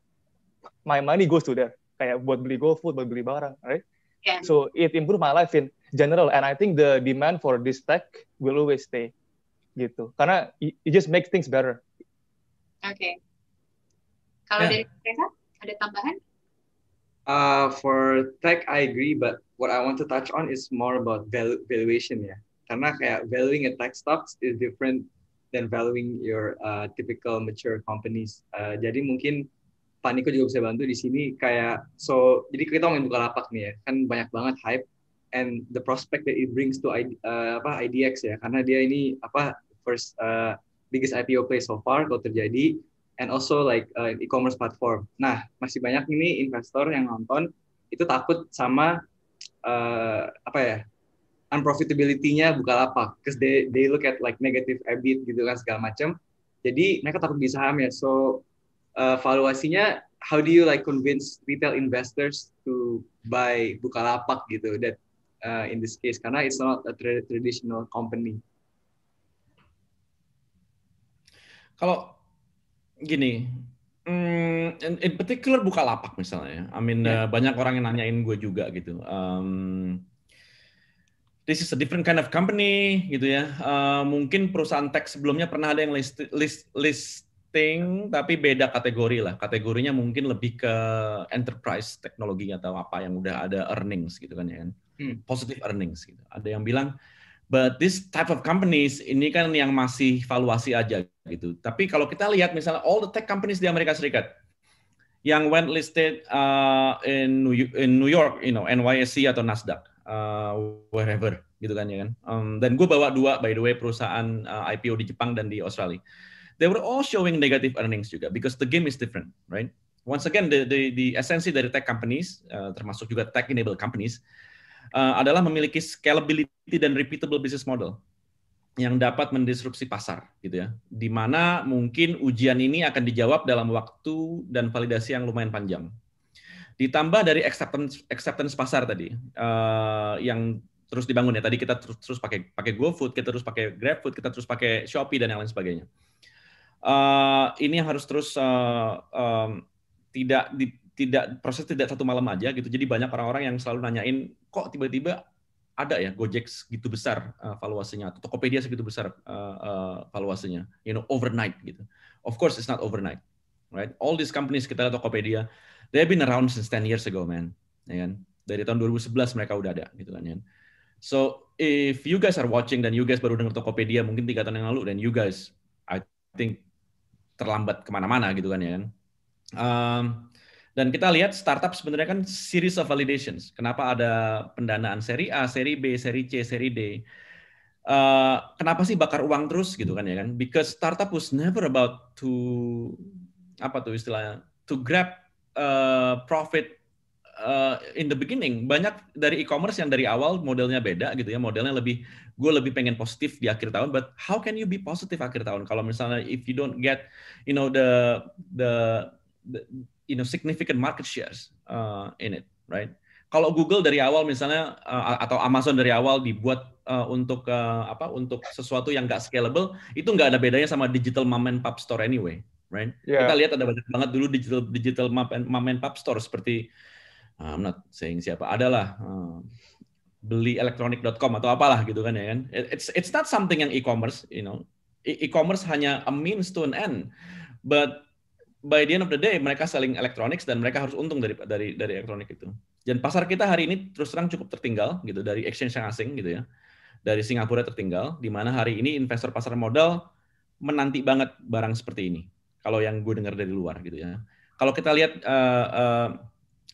my money goes to there. Kayak buat beli GoFood, buat beli barang, right? Yeah. So it improve my life in general. And I think the demand for this tech will always stay gitu. Karena it just makes things better. Oke. Okay. Kalau yeah. dari Reza, ada tambahan? Uh, for tech, I agree, but what I want to touch on is more about valuation ya. Yeah karena kayak valuing a tech stocks is different than valuing your uh, typical mature companies. Uh, jadi mungkin Pak Niko juga bisa bantu di sini kayak so jadi kita ngomongin lapak nih ya kan banyak banget hype and the prospect that it brings to uh, apa IDX ya karena dia ini apa first uh, biggest IPO play so far kalau terjadi and also like uh, e-commerce platform. Nah, masih banyak ini investor yang nonton itu takut sama uh, apa ya unprofitability-nya Bukalapak because they they look at like negative EBIT gitu kan segala macam. Jadi mereka takut di saham ya. So uh, valuasinya how do you like convince retail investors to buy Bukalapak gitu that uh, in this case karena it's not a tra traditional company. Kalau gini, mm, in, in particular Bukalapak misalnya. Ya. I mean uh, yeah. banyak orang yang nanyain gue juga gitu. Um, this is a different kind of company gitu ya. Uh, mungkin perusahaan tech sebelumnya pernah ada yang list, list, listing tapi beda kategori lah. Kategorinya mungkin lebih ke enterprise teknologi atau apa yang udah ada earnings gitu kan ya kan. Hmm. Positive earnings gitu. Ada yang bilang But this type of companies ini kan yang masih valuasi aja gitu. Tapi kalau kita lihat misalnya all the tech companies di Amerika Serikat yang went listed uh, in, New, in New York, you know, NYSE atau Nasdaq uh, wherever gitu kan ya kan. Um, dan gue bawa dua by the way perusahaan uh, IPO di Jepang dan di Australia. They were all showing negative earnings juga because the game is different, right? Once again, the the, the essence dari tech companies uh, termasuk juga tech enabled companies uh, adalah memiliki scalability dan repeatable business model yang dapat mendisrupsi pasar gitu ya. Di mungkin ujian ini akan dijawab dalam waktu dan validasi yang lumayan panjang Ditambah dari acceptance acceptance pasar tadi uh, yang terus dibangun ya. Tadi kita terus, terus pakai pakai GoFood, kita terus pakai GrabFood, kita terus pakai Shopee dan yang lain sebagainya. Uh, ini harus terus uh, um, tidak di, tidak proses tidak satu malam aja gitu. Jadi banyak orang-orang yang selalu nanyain kok tiba-tiba ada ya Gojek segitu besar uh, valuasinya atau Tokopedia segitu besar uh, uh, valuasinya, you know overnight gitu. Of course it's not overnight, right? All these companies kita lihat Tokopedia They've been around since 10 years ago, man. Ya kan? Dari tahun 2011 mereka udah ada gitu kan ya. Kan? So if you guys are watching dan you guys baru dengar Tokopedia mungkin tiga tahun yang lalu dan you guys I think terlambat kemana-mana gitu kan ya kan. Um, dan kita lihat startup sebenarnya kan series of validations. Kenapa ada pendanaan seri A, seri B, seri C, seri D? Uh, kenapa sih bakar uang terus gitu kan ya kan? Because startup was never about to apa tuh istilahnya to grab Eh, profit uh, in the beginning banyak dari e-commerce yang dari awal modelnya beda gitu ya modelnya lebih gue lebih pengen positif di akhir tahun but how can you be positive akhir tahun kalau misalnya if you don't get you know the the, the you know significant market shares uh, in it right kalau Google dari awal misalnya uh, atau Amazon dari awal dibuat uh, untuk uh, apa untuk sesuatu yang nggak scalable itu nggak ada bedanya sama digital mom and pop store anyway right? Yeah. Kita lihat ada banyak banget dulu digital digital map and map and pop store seperti ah, I'm not saying siapa adalah uh, beli elektronik.com atau apalah gitu kan ya kan. It's it's not something yang e-commerce, you know. E, e-commerce hanya a means to an end. But by the end of the day mereka selling elektronik dan mereka harus untung dari dari dari elektronik itu. Dan pasar kita hari ini terus terang cukup tertinggal gitu dari exchange yang asing gitu ya. Dari Singapura tertinggal di mana hari ini investor pasar modal menanti banget barang seperti ini kalau yang gue dengar dari luar gitu ya. Kalau kita lihat uh, eh, uh,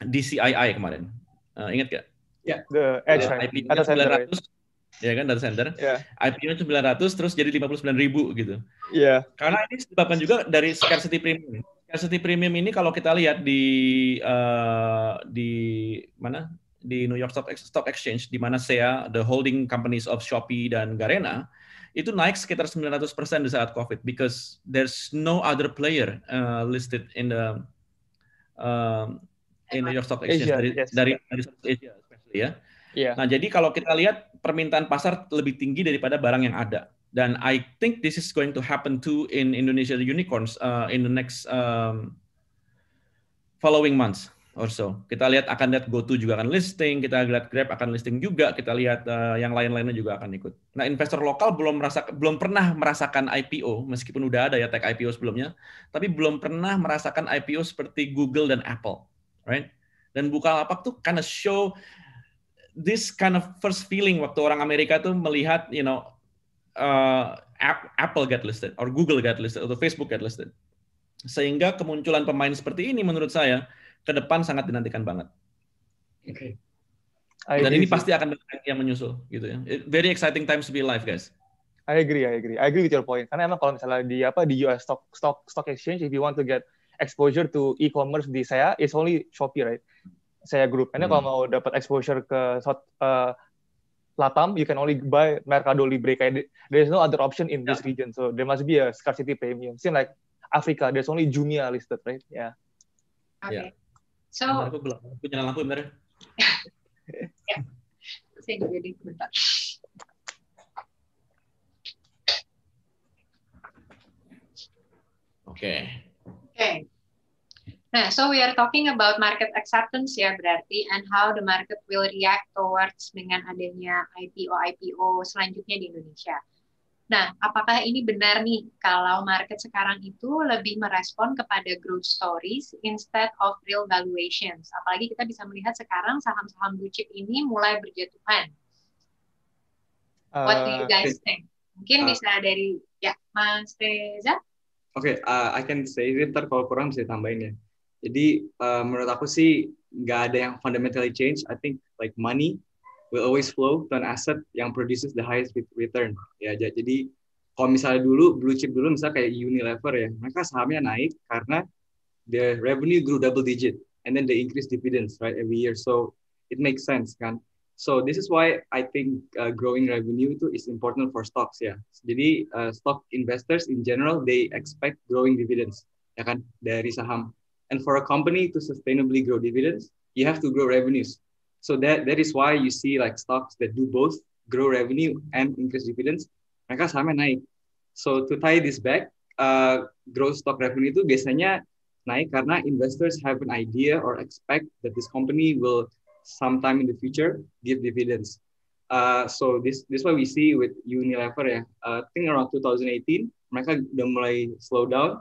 eh, DCII kemarin, uh, ingat gak? Ya, yeah, the edge uh, IP nya center. 900, ya kan data center. Yeah. IP-nya 900 terus jadi 59 ribu gitu. Iya. Yeah. Karena ini disebabkan juga dari scarcity premium. Scarcity premium ini kalau kita lihat di uh, di mana di New York Stock Exchange di mana saya the holding companies of Shopee dan Garena itu naik sekitar 900% di saat COVID because there's no other player uh, listed in the uh, in the York Stock Exchange Asia, dari, yes. dari dari Asia iya. especially ya. Yeah. Nah, jadi kalau kita lihat permintaan pasar lebih tinggi daripada barang yang ada. Dan I think this is going to happen too in Indonesia unicorns uh, in the next um, following months or so. Kita lihat akan lihat GoTo juga akan listing, kita lihat Grab akan listing juga, kita lihat uh, yang lain-lainnya juga akan ikut. Nah, investor lokal belum merasa belum pernah merasakan IPO meskipun udah ada ya tech IPO sebelumnya, tapi belum pernah merasakan IPO seperti Google dan Apple, right? Dan Bukalapak tuh karena show this kind of first feeling waktu orang Amerika tuh melihat, you know, uh, Apple get listed or Google get listed atau Facebook get listed. Sehingga kemunculan pemain seperti ini menurut saya ke depan sangat dinantikan banget. Oke. Okay. Dan ini pasti akan yang menyusul gitu ya. Very exciting times to be alive, guys. I agree, I agree. I agree with your point. Karena emang kalau misalnya di apa di US stock stock stock exchange, if you want to get exposure to e-commerce di saya, it's only Shopee, right? Saya grup. Karena hmm. kalau mau dapat exposure ke uh, Latam, you can only buy Mercado Libre. there is no other option in yeah. this region, so there must be a scarcity premium. Seem like Africa, there's only Jumia listed, right? Yeah. Okay. Yeah. So, punya lampu bentar. ya. [LAUGHS] ya. Saya Oke. Oke. Nah, so we are talking about market acceptance ya berarti and how the market will react towards dengan adanya IPO IPO selanjutnya di Indonesia. Nah, apakah ini benar nih kalau market sekarang itu lebih merespon kepada growth stories instead of real valuations? Apalagi kita bisa melihat sekarang saham-saham blue chip ini mulai berjatuhan. What do you eh, guys uh, think? Mungkin uh, bisa dari ya Mas Reza. Oke, okay, uh, eh, I can say it ntar kalau kurang bisa tambahin ya. Jadi uh, menurut aku sih nggak ada yang fundamentally change. I think like money will always flow to an asset yang produces the highest return. Ya, jadi kalau misalnya dulu blue chip dulu misalnya kayak Unilever ya, mereka sahamnya naik karena the revenue grew double digit and then they increase dividends right every year. So it makes sense kan. So this is why I think uh, growing revenue itu is important for stocks ya. Jadi uh, stock investors in general they expect growing dividends ya kan dari saham. And for a company to sustainably grow dividends, you have to grow revenues. So that that is why you see like stocks that do both grow revenue and increase dividends, mereka sama naik. So to tie this back, uh, growth stock revenue itu biasanya naik karena investors have an idea or expect that this company will sometime in the future give dividends. Uh, so this this what we see with Unilever ya. Uh, I think around 2018 mereka udah mulai slow down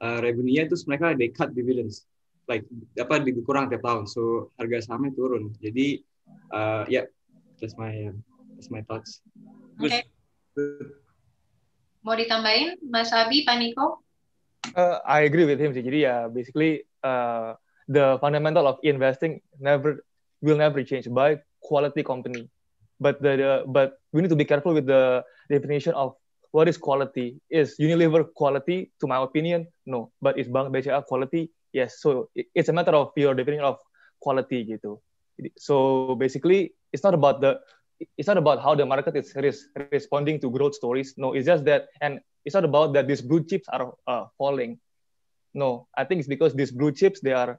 uh, revenue-nya terus mereka they cut dividends. like apa lebih kurang tiap tahun so harga sahamnya turun jadi uh, ya yeah, that's my that's my thoughts oke okay. mau ditambahin Mas Abi Paniko uh, eh, I agree with him sih jadi ya yeah, basically uh, the fundamental of investing never will never change by quality company but the, the but we need to be careful with the definition of what is quality? Is Unilever quality? To my opinion, no. But is Bank BCA quality? yes so it's a matter of your definition of quality gitu so basically it's not about the it's not about how the market is res- responding to growth stories no it's just that and it's not about that these blue chips are uh, falling no i think it's because these blue chips they are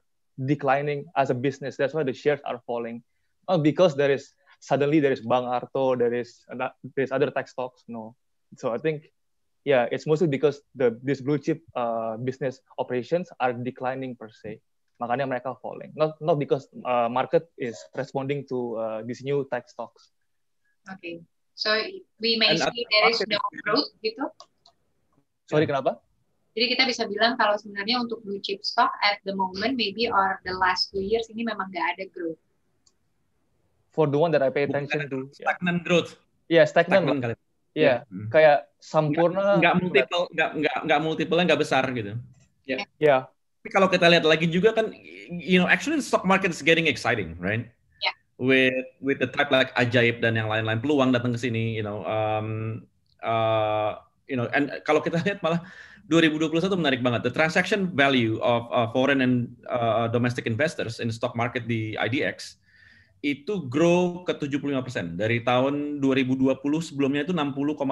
declining as a business that's why the shares are falling not because there is suddenly there is bang arto there is there's other tech stocks no so i think yeah, it's mostly because the this blue chip uh, business operations are declining per se. Makanya mereka falling. Not not because uh, market is responding to uh, these new tech stocks. Okay, so we may and see there is no growth gitu. Sorry kenapa? Jadi kita bisa bilang kalau sebenarnya untuk blue chip stock at the moment maybe or the last two years ini memang nggak ada growth. For the one that I pay attention Bukan to. Stagnant yeah. growth. Yeah, stagnant. stagnant Iya, yeah. hmm. kayak sempurna. Nggak gitu kan. multiple, nggak nggak nggak multiple nggak besar gitu. Iya. Yeah. Yeah. Tapi kalau kita lihat lagi juga kan, you know, actually stock market is getting exciting, right? Yeah. With with the type like ajaib dan yang lain-lain peluang datang ke sini, you know, um, uh, you know, and kalau kita lihat malah 2021 menarik banget. The transaction value of uh, foreign and uh, domestic investors in the stock market di IDX itu grow ke 75% dari tahun 2020 sebelumnya itu 60,26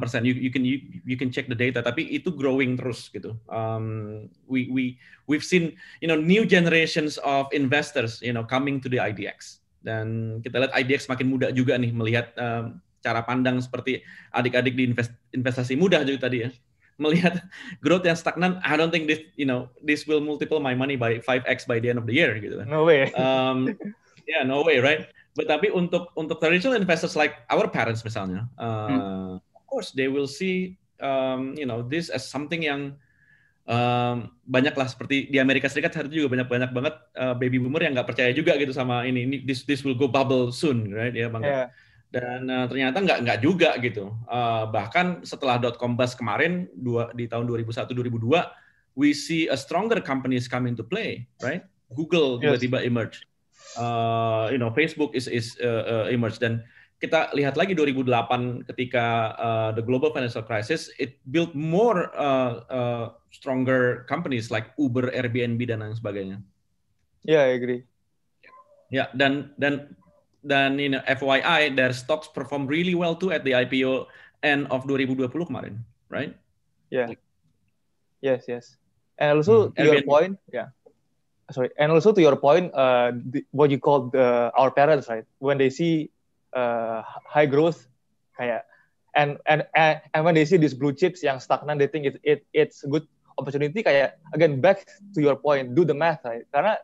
persen. You, you can you, you can check the data, tapi itu growing terus gitu. Um, we we we've seen you know new generations of investors you know coming to the IDX dan kita lihat IDX makin muda juga nih melihat um, cara pandang seperti adik-adik di invest, investasi muda juga tadi ya melihat [LAUGHS] growth yang stagnan, I don't think this, you know, this will multiple my money by 5x by the end of the year gitu. Kan. No way. Um, [LAUGHS] yeah, no way, right? But tapi untuk untuk traditional investors like our parents misalnya, uh, hmm. of course they will see um, you know this as something yang um, banyak lah seperti di Amerika Serikat hari juga banyak banyak banget uh, baby boomer yang nggak percaya juga gitu sama ini ini this this will go bubble soon right ya yeah, bang yeah. dan uh, ternyata nggak nggak juga gitu uh, bahkan setelah dot com bust kemarin dua di tahun 2001 2002 we see a stronger companies coming to play right Google tiba-tiba yes. emerge uh, you know Facebook is is uh, emerged dan kita lihat lagi 2008 ketika uh, the global financial crisis it built more uh, uh, stronger companies like Uber, Airbnb dan lain sebagainya. Ya, yeah, agree. Ya, yeah, dan dan dan you know, FYI their stocks perform really well too at the IPO end of 2020 kemarin, right? Yeah. Yes, yes. And also hmm. your Airbnb. point, yeah. sorry and also to your point uh, the, what you called uh, our parents right when they see uh, high growth kayak and, and and and when they see these blue chips yang stagnan they think it, it it's good opportunity kayak again back to your point do the math right karena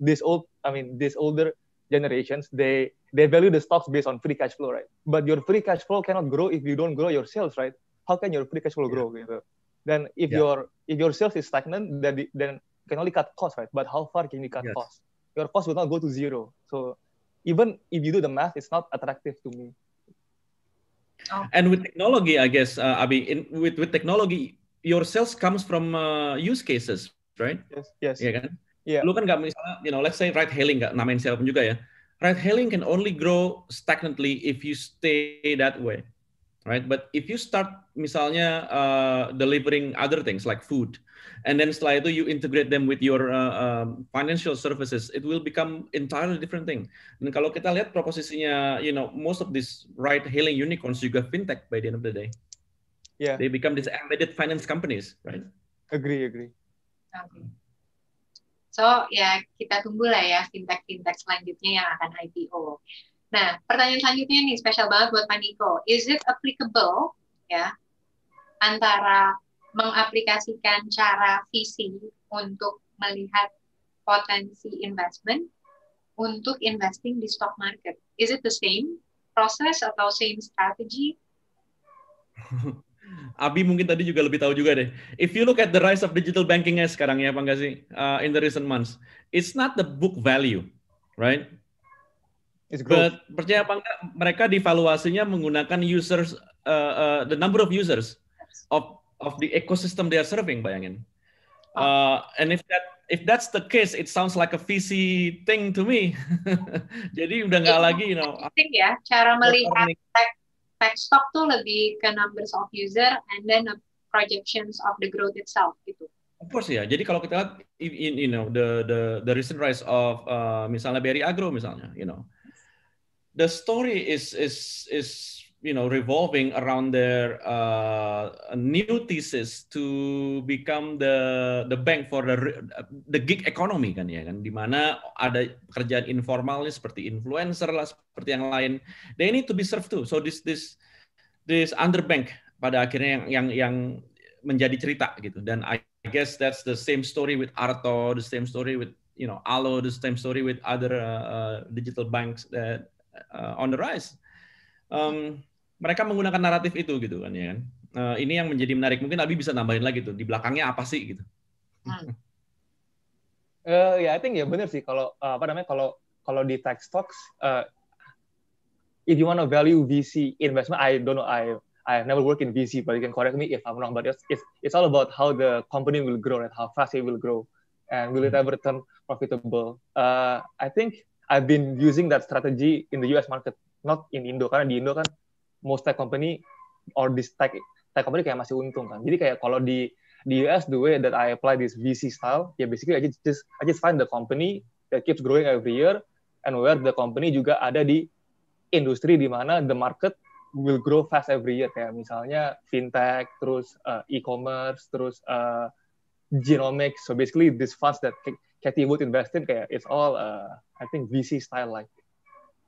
this old I mean these older generations they they value the stocks based on free cash flow right but your free cash flow cannot grow if you don't grow your sales right how can your free cash flow grow yeah. gitu then if yeah. your if your sales is stagnant then then can only cut costs, right? But how far can you cut yes. costs? Your cost will not go to zero. So even if you do the math, it's not attractive to me. And with technology, I guess, uh, I mean, in, with with technology, your sales comes from uh, use cases, right? Yes. Yes. Yeah kan? Yeah. Lu kan misalnya, you know, let's say right hailing nggak namain siapapun juga ya. Right hailing can only grow stagnantly if you stay that way. right? But if you start misalnya uh, delivering other things like food, and then setelah itu you integrate them with your uh, uh, financial services, it will become entirely different thing. Dan kalau kita lihat proposisinya, you know, most of these right hailing unicorns juga fintech by the end of the day. Yeah. They become these embedded finance companies, right? Agree, agree. Okay. So ya kita tunggulah ya fintech-fintech selanjutnya yang akan IPO. Nah, pertanyaan selanjutnya nih spesial banget buat Paniko. Is it applicable ya antara mengaplikasikan cara visi untuk melihat potensi investment untuk investing di stock market? Is it the same process atau same strategy? [LAUGHS] Abi mungkin tadi juga lebih tahu juga deh. If you look at the rise of digital banking sekarang ya, Pak Gazi, uh, in the recent months, it's not the book value, right? But percaya apa enggak mereka divaluasinya menggunakan users uh, uh, the number of users of of the ecosystem they are serving bayangin. Ah. Uh, and if that if that's the case, it sounds like a VC thing to me. [LAUGHS] Jadi udah nggak iya, lagi, you know. ya, cara melihat tech, tech stock tuh lebih ke numbers of user and then projections of the growth itself gitu. Of course ya. Jadi kalau kita lihat, you know, the the the recent rise of uh, misalnya Berry Agro misalnya, you know, the story is is is you know revolving around their uh, new thesis to become the the bank for the the gig economy kan ya kan di mana ada pekerjaan informal seperti influencer lah seperti yang lain they need to be served too so this this this underbank pada akhirnya yang yang yang menjadi cerita gitu dan I guess that's the same story with Arto the same story with you know Alo the same story with other uh, uh digital banks that uh, on the rise. Um, mereka menggunakan naratif itu gitu kan ya kan? Uh, ini yang menjadi menarik. Mungkin Abi bisa nambahin lagi tuh di belakangnya apa sih gitu. Hmm. [LAUGHS] uh, ya, yeah, I think ya yeah, benar sih kalau uh, apa namanya kalau kalau di tech stocks uh, if you want to value VC investment, I don't know I I have never worked in VC, but you can correct me if I'm wrong. But it's, it's, it's all about how the company will grow and how fast it will grow, and will it hmm. ever turn profitable? Uh, I think I've been using that strategy in the US market, not in Indo karena di Indo kan most tech company or this tech tech company kayak masih untung kan. Jadi kayak kalau di di US the way that I apply this VC style, ya yeah, basically I just I just find the company that keeps growing every year and where the company juga ada di industri di mana the market will grow fast every year kayak misalnya fintech, terus uh, e-commerce, terus uh, genomics. So basically this fast that Cathy Wood invested kayak it's all uh, I think VC style like.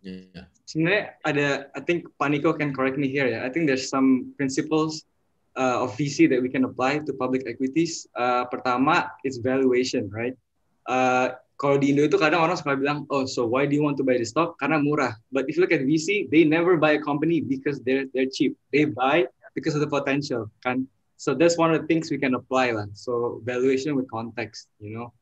Yeah. Sebenarnya ada I think Paniko can correct me here ya. Yeah. I think there's some principles uh, of VC that we can apply to public equities. Uh, pertama, it's valuation, right? Uh, kalau di Indo itu kadang orang suka bilang, oh, so why do you want to buy the stock? Karena murah. But if you look at VC, they never buy a company because they're they're cheap. They buy because of the potential, kan? So that's one of the things we can apply lah. So valuation with context, you know.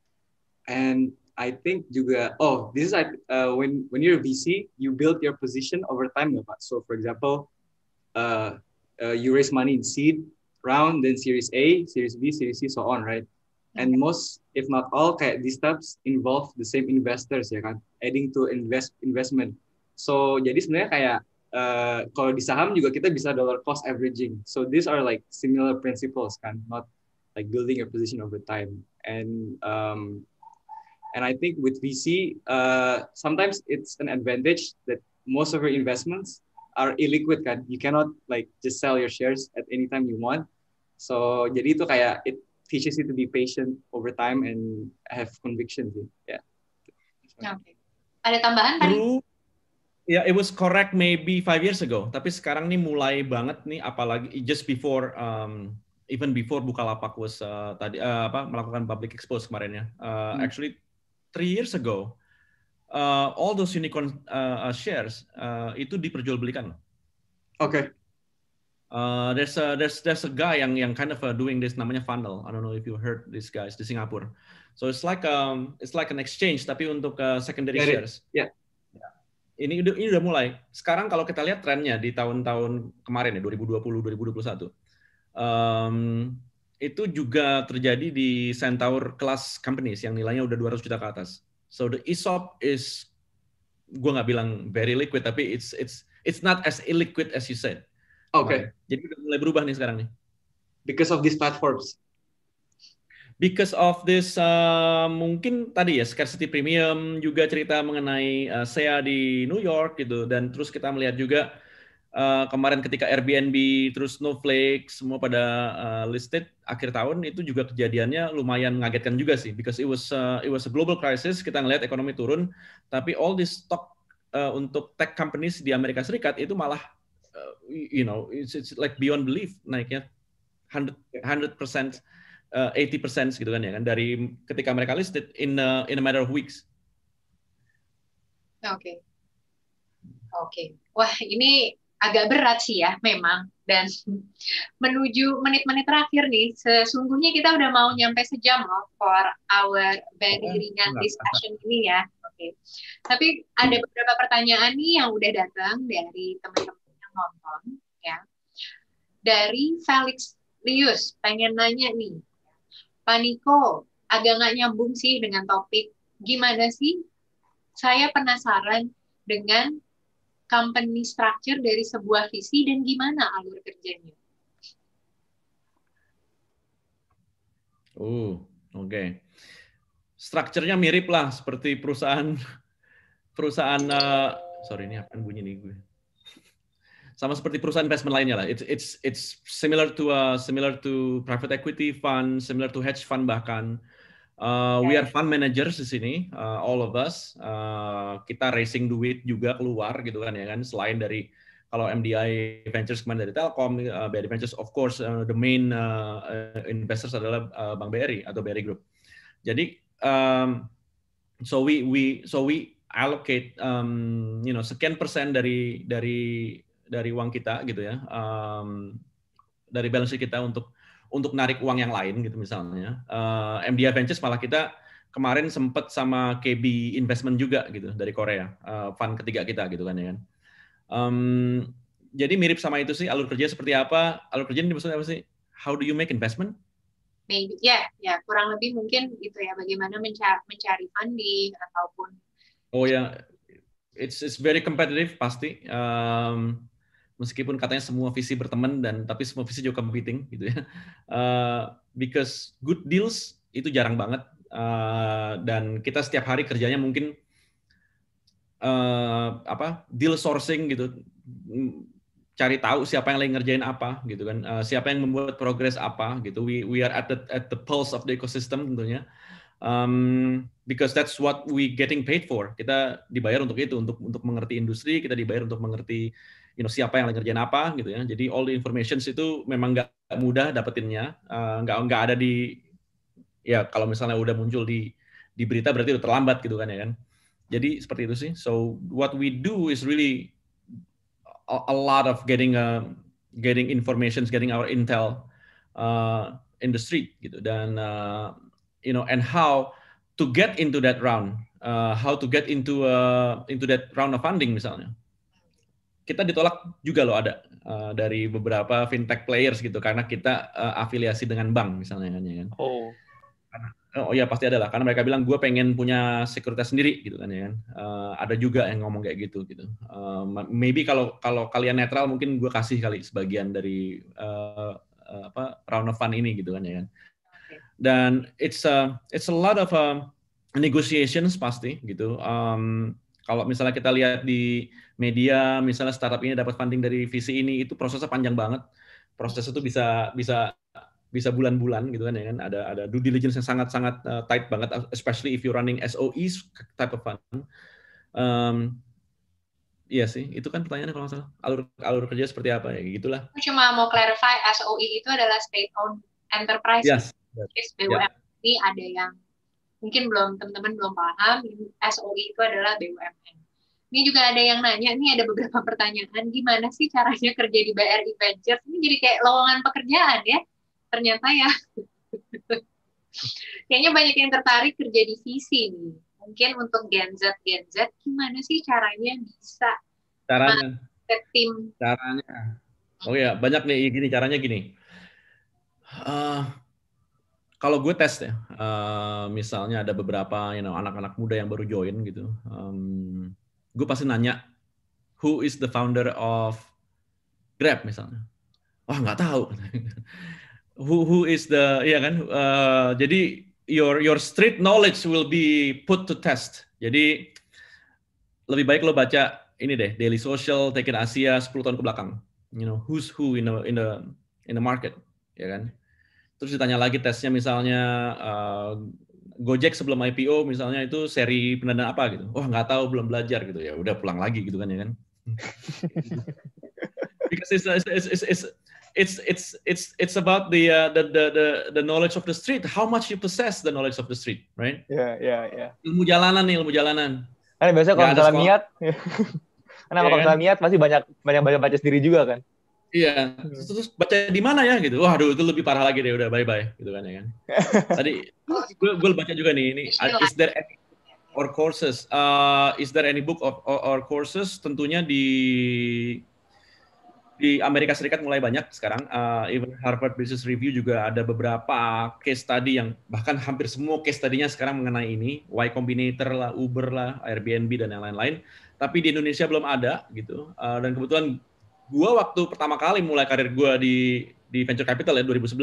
and I think juga oh this is like uh, when when you're a VC you build your position over time Pak. So for example, uh, uh, you raise money in seed round, then Series A, Series B, Series C, so on, right? And most if not all kayak these steps involve the same investors ya kan, adding to invest investment. So jadi sebenarnya kayak uh, kalau di saham juga kita bisa dollar cost averaging. So these are like similar principles kan, not like building your position over time and um, And I think with VC, uh, sometimes it's an advantage that most of your investments are illiquid kan. You cannot like just sell your shares at any time you want. So jadi itu kayak it teaches you to be patient over time and have conviction sih. Yeah. Okay. Ada tambahan Pak? Ya, yeah, it was correct maybe five years ago. Tapi sekarang nih mulai banget nih, apalagi just before um, even before Bukalapak was uh, tadi uh, apa melakukan public expose kemarin ya. Uh, hmm. Actually three years ago, uh, all those unicorn uh, uh shares uh, itu diperjualbelikan. Oke. Okay. Uh, there's a there's there's a guy yang yang kind of uh, doing this namanya funnel. I don't know if you heard this guys di Singapura. So it's like um it's like an exchange tapi untuk uh, secondary shares. Yeah. Ini udah, ini udah mulai. Sekarang kalau kita lihat trennya di tahun-tahun kemarin ya 2020 2021. Um, itu juga terjadi di Centaur class companies yang nilainya udah 200 juta ke atas. So the ESOP is gue nggak bilang very liquid tapi it's it's it's not as illiquid as you said. Oke. Okay. jadi udah mulai berubah nih sekarang nih. Because of these platforms. Because of this uh, mungkin tadi ya scarcity premium juga cerita mengenai uh, saya di New York gitu dan terus kita melihat juga Eh, kemarin ketika Airbnb terus Snowflake semua pada uh, listed akhir tahun itu juga kejadiannya lumayan mengagetkan juga sih because it was uh, it was a global crisis kita ngelihat ekonomi turun tapi all this stock uh, untuk tech companies di Amerika Serikat itu malah uh, you know it's, it's like beyond belief naiknya 100 100 persen uh, 80 gitu kan ya kan dari ketika mereka listed in a, in a matter of weeks. Oke. Okay. Oke. Okay. Wah, ini agak berat sih ya memang dan menuju menit-menit terakhir nih sesungguhnya kita udah mau nyampe sejam loh for our very iya, ringan discussion ini ya oke okay. tapi ada hmm. beberapa pertanyaan nih yang udah datang dari teman-teman yang nonton ya dari Felix Lius pengen nanya nih Paniko agak nggak nyambung sih dengan topik gimana sih saya penasaran dengan company structure dari sebuah visi dan gimana alur kerjanya. Oh, oke. Okay. Strukturnya mirip lah seperti perusahaan [LAUGHS] perusahaan uh, sorry ini apa bunyi nih gue. Sama seperti perusahaan investment lainnya lah. It's it's it's similar to uh, similar to private equity fund, similar to hedge fund bahkan. Uh, we are fund managers di sini, uh, all of us. Uh, kita racing duit juga keluar gitu kan ya kan. Selain dari kalau MDI Ventures kemarin dari Telkom, uh, BRI Ventures of course uh, the main uh, investors adalah uh, Bank BRI atau BRI Group. Jadi um, so we we so we allocate um, you know sekian persen dari dari dari uang kita gitu ya um, dari balance kita untuk untuk narik uang yang lain gitu misalnya. Uh, eh, MD Ventures malah kita kemarin sempat sama KB Investment juga gitu dari Korea, uh, fund ketiga kita gitu kan ya kan. Um, jadi mirip sama itu sih alur kerja seperti apa? Alur kerja ini maksudnya apa sih? How do you make investment? Maybe, ya, yeah, ya yeah. kurang lebih mungkin gitu ya bagaimana mencari, mencari funding ataupun. Oh ya, yeah. it's it's very competitive pasti. Um, meskipun katanya semua visi berteman dan tapi semua visi juga competing gitu ya. Uh, [LAUGHS] because good deals itu jarang banget uh, dan kita setiap hari kerjanya mungkin uh, apa deal sourcing gitu cari tahu siapa yang lagi ngerjain apa gitu kan uh, siapa yang membuat progres apa gitu we we are at the at the pulse of the ecosystem tentunya um, because that's what we getting paid for kita dibayar untuk itu untuk untuk mengerti industri kita dibayar untuk mengerti you know siapa yang lagi ngerjain apa gitu ya. Jadi all the informations itu memang nggak mudah dapetinnya, eh, nggak uh, nggak ada di ya kalau misalnya udah muncul di di berita berarti udah terlambat gitu kan ya kan. Jadi seperti itu sih. So what we do is really a, a lot of getting a, eh, getting information, getting our intel uh, in the street gitu dan uh, you know and how to get into that round, uh, how to get into uh, into that round of funding misalnya kita ditolak juga loh ada uh, dari beberapa fintech players gitu karena kita uh, afiliasi dengan bank misalnya kan ya kan. Oh. Karena, oh ya pasti ada lah karena mereka bilang gue pengen punya sekuritas sendiri gitu kan ya kan. Uh, ada juga yang ngomong kayak gitu gitu. Uh, maybe kalau kalau kalian netral mungkin gue kasih kali sebagian dari uh, apa round of fun ini gitu kan ya kan. Dan it's a it's a lot of a negotiations pasti gitu. Um, kalau misalnya kita lihat di media, misalnya startup ini dapat funding dari visi ini, itu prosesnya panjang banget. Proses itu bisa bisa bisa bulan-bulan gitu kan ya kan ada ada due diligence yang sangat-sangat uh, tight banget especially if you running SOEs type of fund. Um, Iya sih, itu kan pertanyaannya kalau nggak salah. Alur, alur kerja seperti apa ya, gitulah. Aku cuma mau clarify, SOE itu adalah state-owned enterprise. Yes. Yes. BUMN yeah. ada yang mungkin belum teman-teman belum paham SOI itu adalah BUMN. Ini juga ada yang nanya, ini ada beberapa [LAUGHS] pertanyaan, gimana sih caranya kerja di BRI e Ventures? Ini jadi kayak lowongan pekerjaan ya, ternyata ya. [LAUGHS] Kayaknya banyak yang tertarik kerja di visi nih. Mungkin untuk Gen Z, Gen Z, gimana sih caranya bisa caranya tim? Caranya, oh ya banyak nih gini caranya gini. Uh, kalau gue tes ya, uh, misalnya ada beberapa you know anak-anak muda yang baru join gitu, um, gue pasti nanya who is the founder of Grab misalnya, wah nggak tahu, [LAUGHS] who who is the ya kan, uh, jadi your your street knowledge will be put to test, jadi lebih baik lo baca ini deh Daily Social, Take Asia 10 tahun ke belakang, you know who's who in the in the in the market, ya kan terus ditanya lagi tesnya misalnya uh, Gojek sebelum IPO misalnya itu seri pendanaan apa gitu. Wah oh, nggak tahu belum belajar gitu ya. Udah pulang lagi gitu kan ya kan. [LAUGHS] Because it's, it's, it's, it's, it's it's it's it's about the, uh, the the the the knowledge of the street. How much you possess the knowledge of the street, right? Yeah, yeah, yeah. Ilmu jalanan nih, ilmu jalanan. kan biasanya kalau misalnya niat, [LAUGHS] iya karena yeah, kalau kan? misalnya niat pasti banyak banyak banyak baca sendiri juga kan. Iya. Hmm. Terus baca di mana ya gitu. Wah, aduh itu lebih parah lagi deh udah bye-bye gitu kan ya kan. [LAUGHS] Tadi gue gue baca juga nih ini iya. is there any or courses uh, is there any book of, or, or courses tentunya di di Amerika Serikat mulai banyak sekarang uh, even Harvard Business Review juga ada beberapa case study yang bahkan hampir semua case tadinya sekarang mengenai ini Y Combinator lah Uber lah Airbnb dan yang lain-lain tapi di Indonesia belum ada gitu uh, dan kebetulan gue waktu pertama kali mulai karir gue di di venture capital ya 2011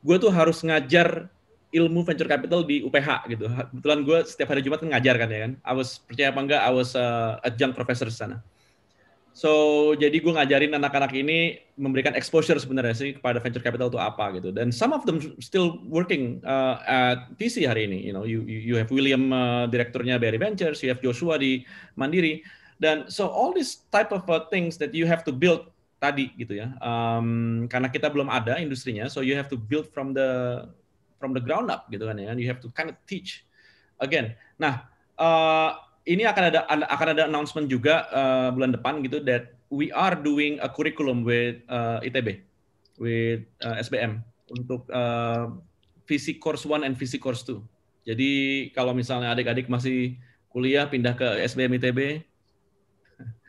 gue tuh harus ngajar ilmu venture capital di UPH gitu kebetulan gue setiap hari Jumat kan ngajar kan ya kan I was percaya apa enggak I was uh, adjunct professor di sana so jadi gue ngajarin anak-anak ini memberikan exposure sebenarnya sih kepada venture capital itu apa gitu dan some of them still working uh, at VC hari ini you know you you have William uh, direkturnya Barry Ventures you have Joshua di Mandiri dan so all this type of uh, things that you have to build tadi gitu ya, um, karena kita belum ada industrinya, so you have to build from the from the ground up gitu kan ya, you have to kind of teach again. Nah uh, ini akan ada akan ada announcement juga uh, bulan depan gitu that we are doing a curriculum with uh, ITB with uh, SBM untuk uh, fisik course 1 and fisik course 2. Jadi kalau misalnya adik-adik masih kuliah pindah ke SBM ITB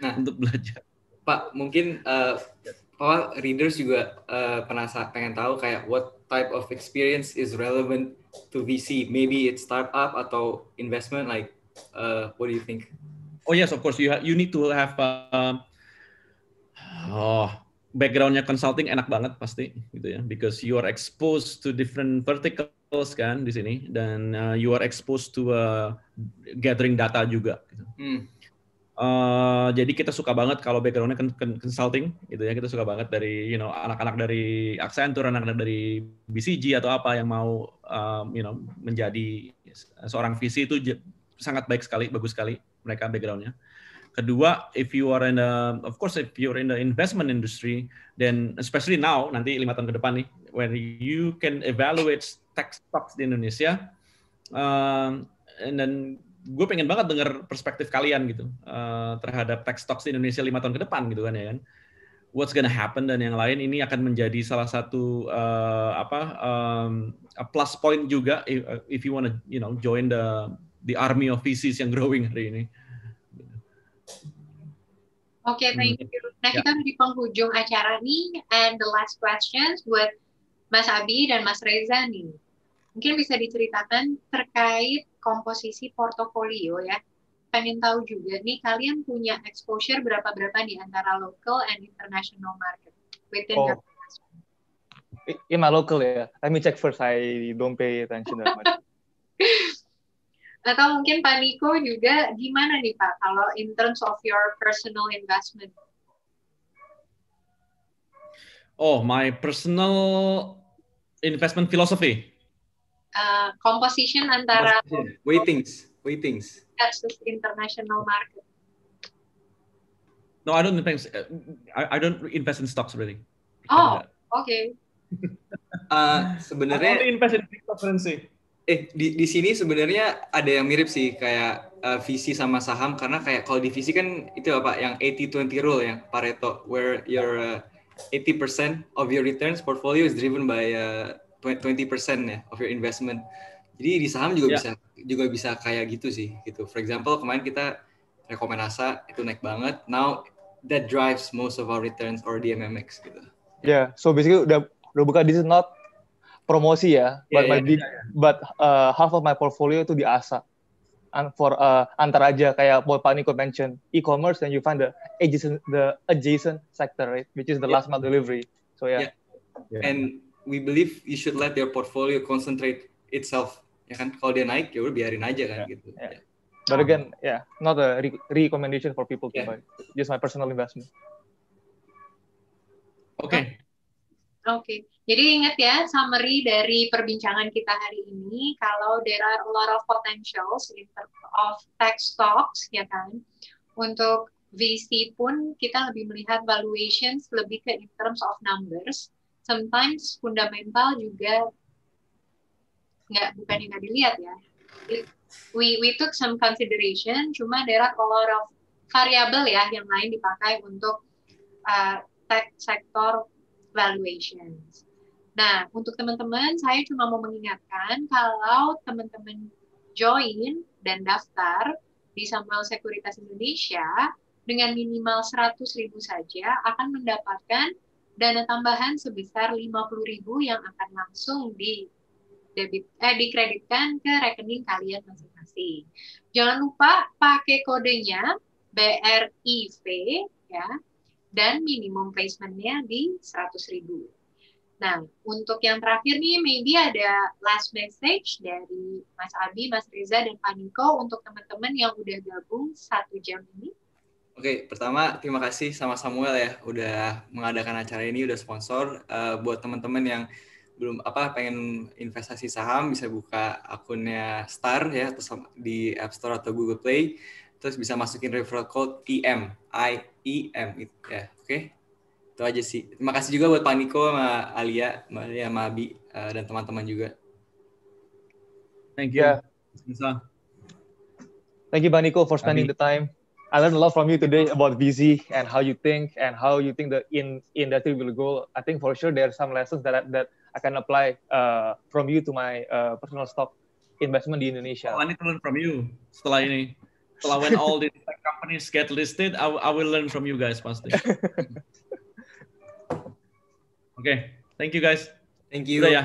nah, untuk belajar. Pak, mungkin uh, readers juga uh, eh, penasaran pengen tahu kayak what type of experience is relevant to VC? Maybe it's startup atau investment like uh, what do you think? Oh yes, of course you you need to have um, oh backgroundnya consulting enak banget pasti gitu ya because you are exposed to different verticals kan di sini dan uh, you are exposed to uh, gathering data juga gitu. Hmm Eh, jadi kita suka banget kalau backgroundnya consulting gitu ya kita suka banget dari you know anak-anak dari Accenture, anak-anak dari BCG atau apa yang mau um, you know menjadi seorang VC itu sangat baik sekali, bagus sekali mereka backgroundnya. Kedua, if you are in the, of course if you are in the investment industry, then especially now nanti lima tahun ke depan nih, when you can evaluate tech stocks di Indonesia, um, and then gue pengen banget dengar perspektif kalian gitu uh, terhadap tech stocks di Indonesia lima tahun ke depan gitu kan ya kan what's gonna happen dan yang lain ini akan menjadi salah satu uh, apa um, a plus point juga if, if you wanna you know join the the army of VCs yang growing hari ini. Oke, okay, thank hmm. you. Nah, yeah. kita di penghujung acara nih, and the last questions buat Mas Abi dan Mas Reza nih. Mungkin bisa diceritakan terkait komposisi portofolio ya. Pengen tahu juga nih kalian punya exposure berapa-berapa di antara local and international market within oh. In my local ya. Yeah. Let me check first. I don't pay attention that much. [LAUGHS] Atau mungkin Pak Niko juga gimana nih Pak kalau in terms of your personal investment? Oh, my personal investment philosophy. Eh, composition antara weightings, weightings versus ya, international market no i don't invest eh, I, don't invest in stocks really oh oke okay. uh, [LAUGHS] sebenarnya invest in cryptocurrency eh di di sini sebenarnya ada yang mirip sih kayak uh, visi sama saham karena kayak kalau divisi kan itu apa yang 80-20 rule ya Pareto where your uh, 80% of your returns portfolio is driven by uh, 20% ya of your investment. Jadi di saham juga yeah. bisa juga bisa kayak gitu sih gitu. For example kemarin kita rekomendasi itu naik banget. Now that drives most of our returns or DMMX gitu. Yeah, so basically udah udah bukan this is not promosi ya, ya but yeah, my ya, big, yeah. Ya. but uh, half of my portfolio itu di ASA. And for uh, antar aja kayak Paul Panico mention e-commerce and you find the adjacent the adjacent sector right, which is the yeah. last mile delivery. So yeah. yeah. yeah. And we believe you should let your portfolio concentrate itself ya kan kalau dia naik ya udah biarin aja kan yeah, gitu yeah. Yeah. but again yeah not a re recommendation for people to yeah. buy just my personal investment oke okay. oke okay. jadi ingat ya summary dari perbincangan kita hari ini kalau there are a lot of potentials in terms of tech stocks ya kan untuk VC pun kita lebih melihat valuations lebih ke in terms of numbers sometimes fundamental juga nggak yang nggak dilihat ya we we took some consideration cuma daerah color of variable ya yang lain dipakai untuk uh, tech sector valuations. Nah untuk teman-teman saya cuma mau mengingatkan kalau teman-teman join dan daftar di Samuel Sekuritas Indonesia dengan minimal 100.000 saja akan mendapatkan dana tambahan sebesar 50.000 yang akan langsung di debit eh, dikreditkan ke rekening kalian masing-masing. Jangan lupa pakai kodenya BRIV ya dan minimum placementnya di 100.000. Nah, untuk yang terakhir nih, maybe ada last message dari Mas Abi, Mas Reza, dan Pak Paniko untuk teman-teman yang udah gabung satu jam ini. Oke, pertama terima kasih sama Samuel ya udah mengadakan acara ini, udah sponsor. Uh, buat teman-teman yang belum apa pengen investasi saham bisa buka akunnya Star ya atau di App Store atau Google Play, terus bisa masukin referral code IM, I E M gitu ya. Oke. Itu aja sih. Terima kasih juga buat Pak Niko sama Alia, Mbak Alia sama Abi uh, dan teman-teman juga. Thank you. Yeah. Thank you Bang Niko for spending Abi. the time. I learned a lot from you today about VC and how you think and how you think the in industry will go. I think for sure there are some lessons that I, that I can apply uh, from you to my uh, personal stock investment di Indonesia. Oh, I need to learn from you setelah ini. Setelah when all the [LAUGHS] companies get listed, I, I will learn from you guys pasti. Oke, [LAUGHS] okay. thank you guys. Thank you. Sudah ya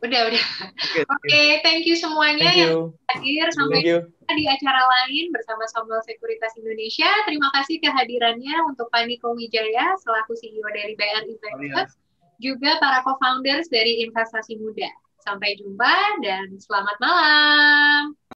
udah udah oke okay, okay, thank you semuanya thank you. yang hadir sampai jumpa di acara lain bersama Sombong Sekuritas Indonesia terima kasih kehadirannya untuk Paniko Wijaya selaku CEO dari BRI Ventures oh, iya. juga para co-founders dari Investasi Muda sampai jumpa dan selamat malam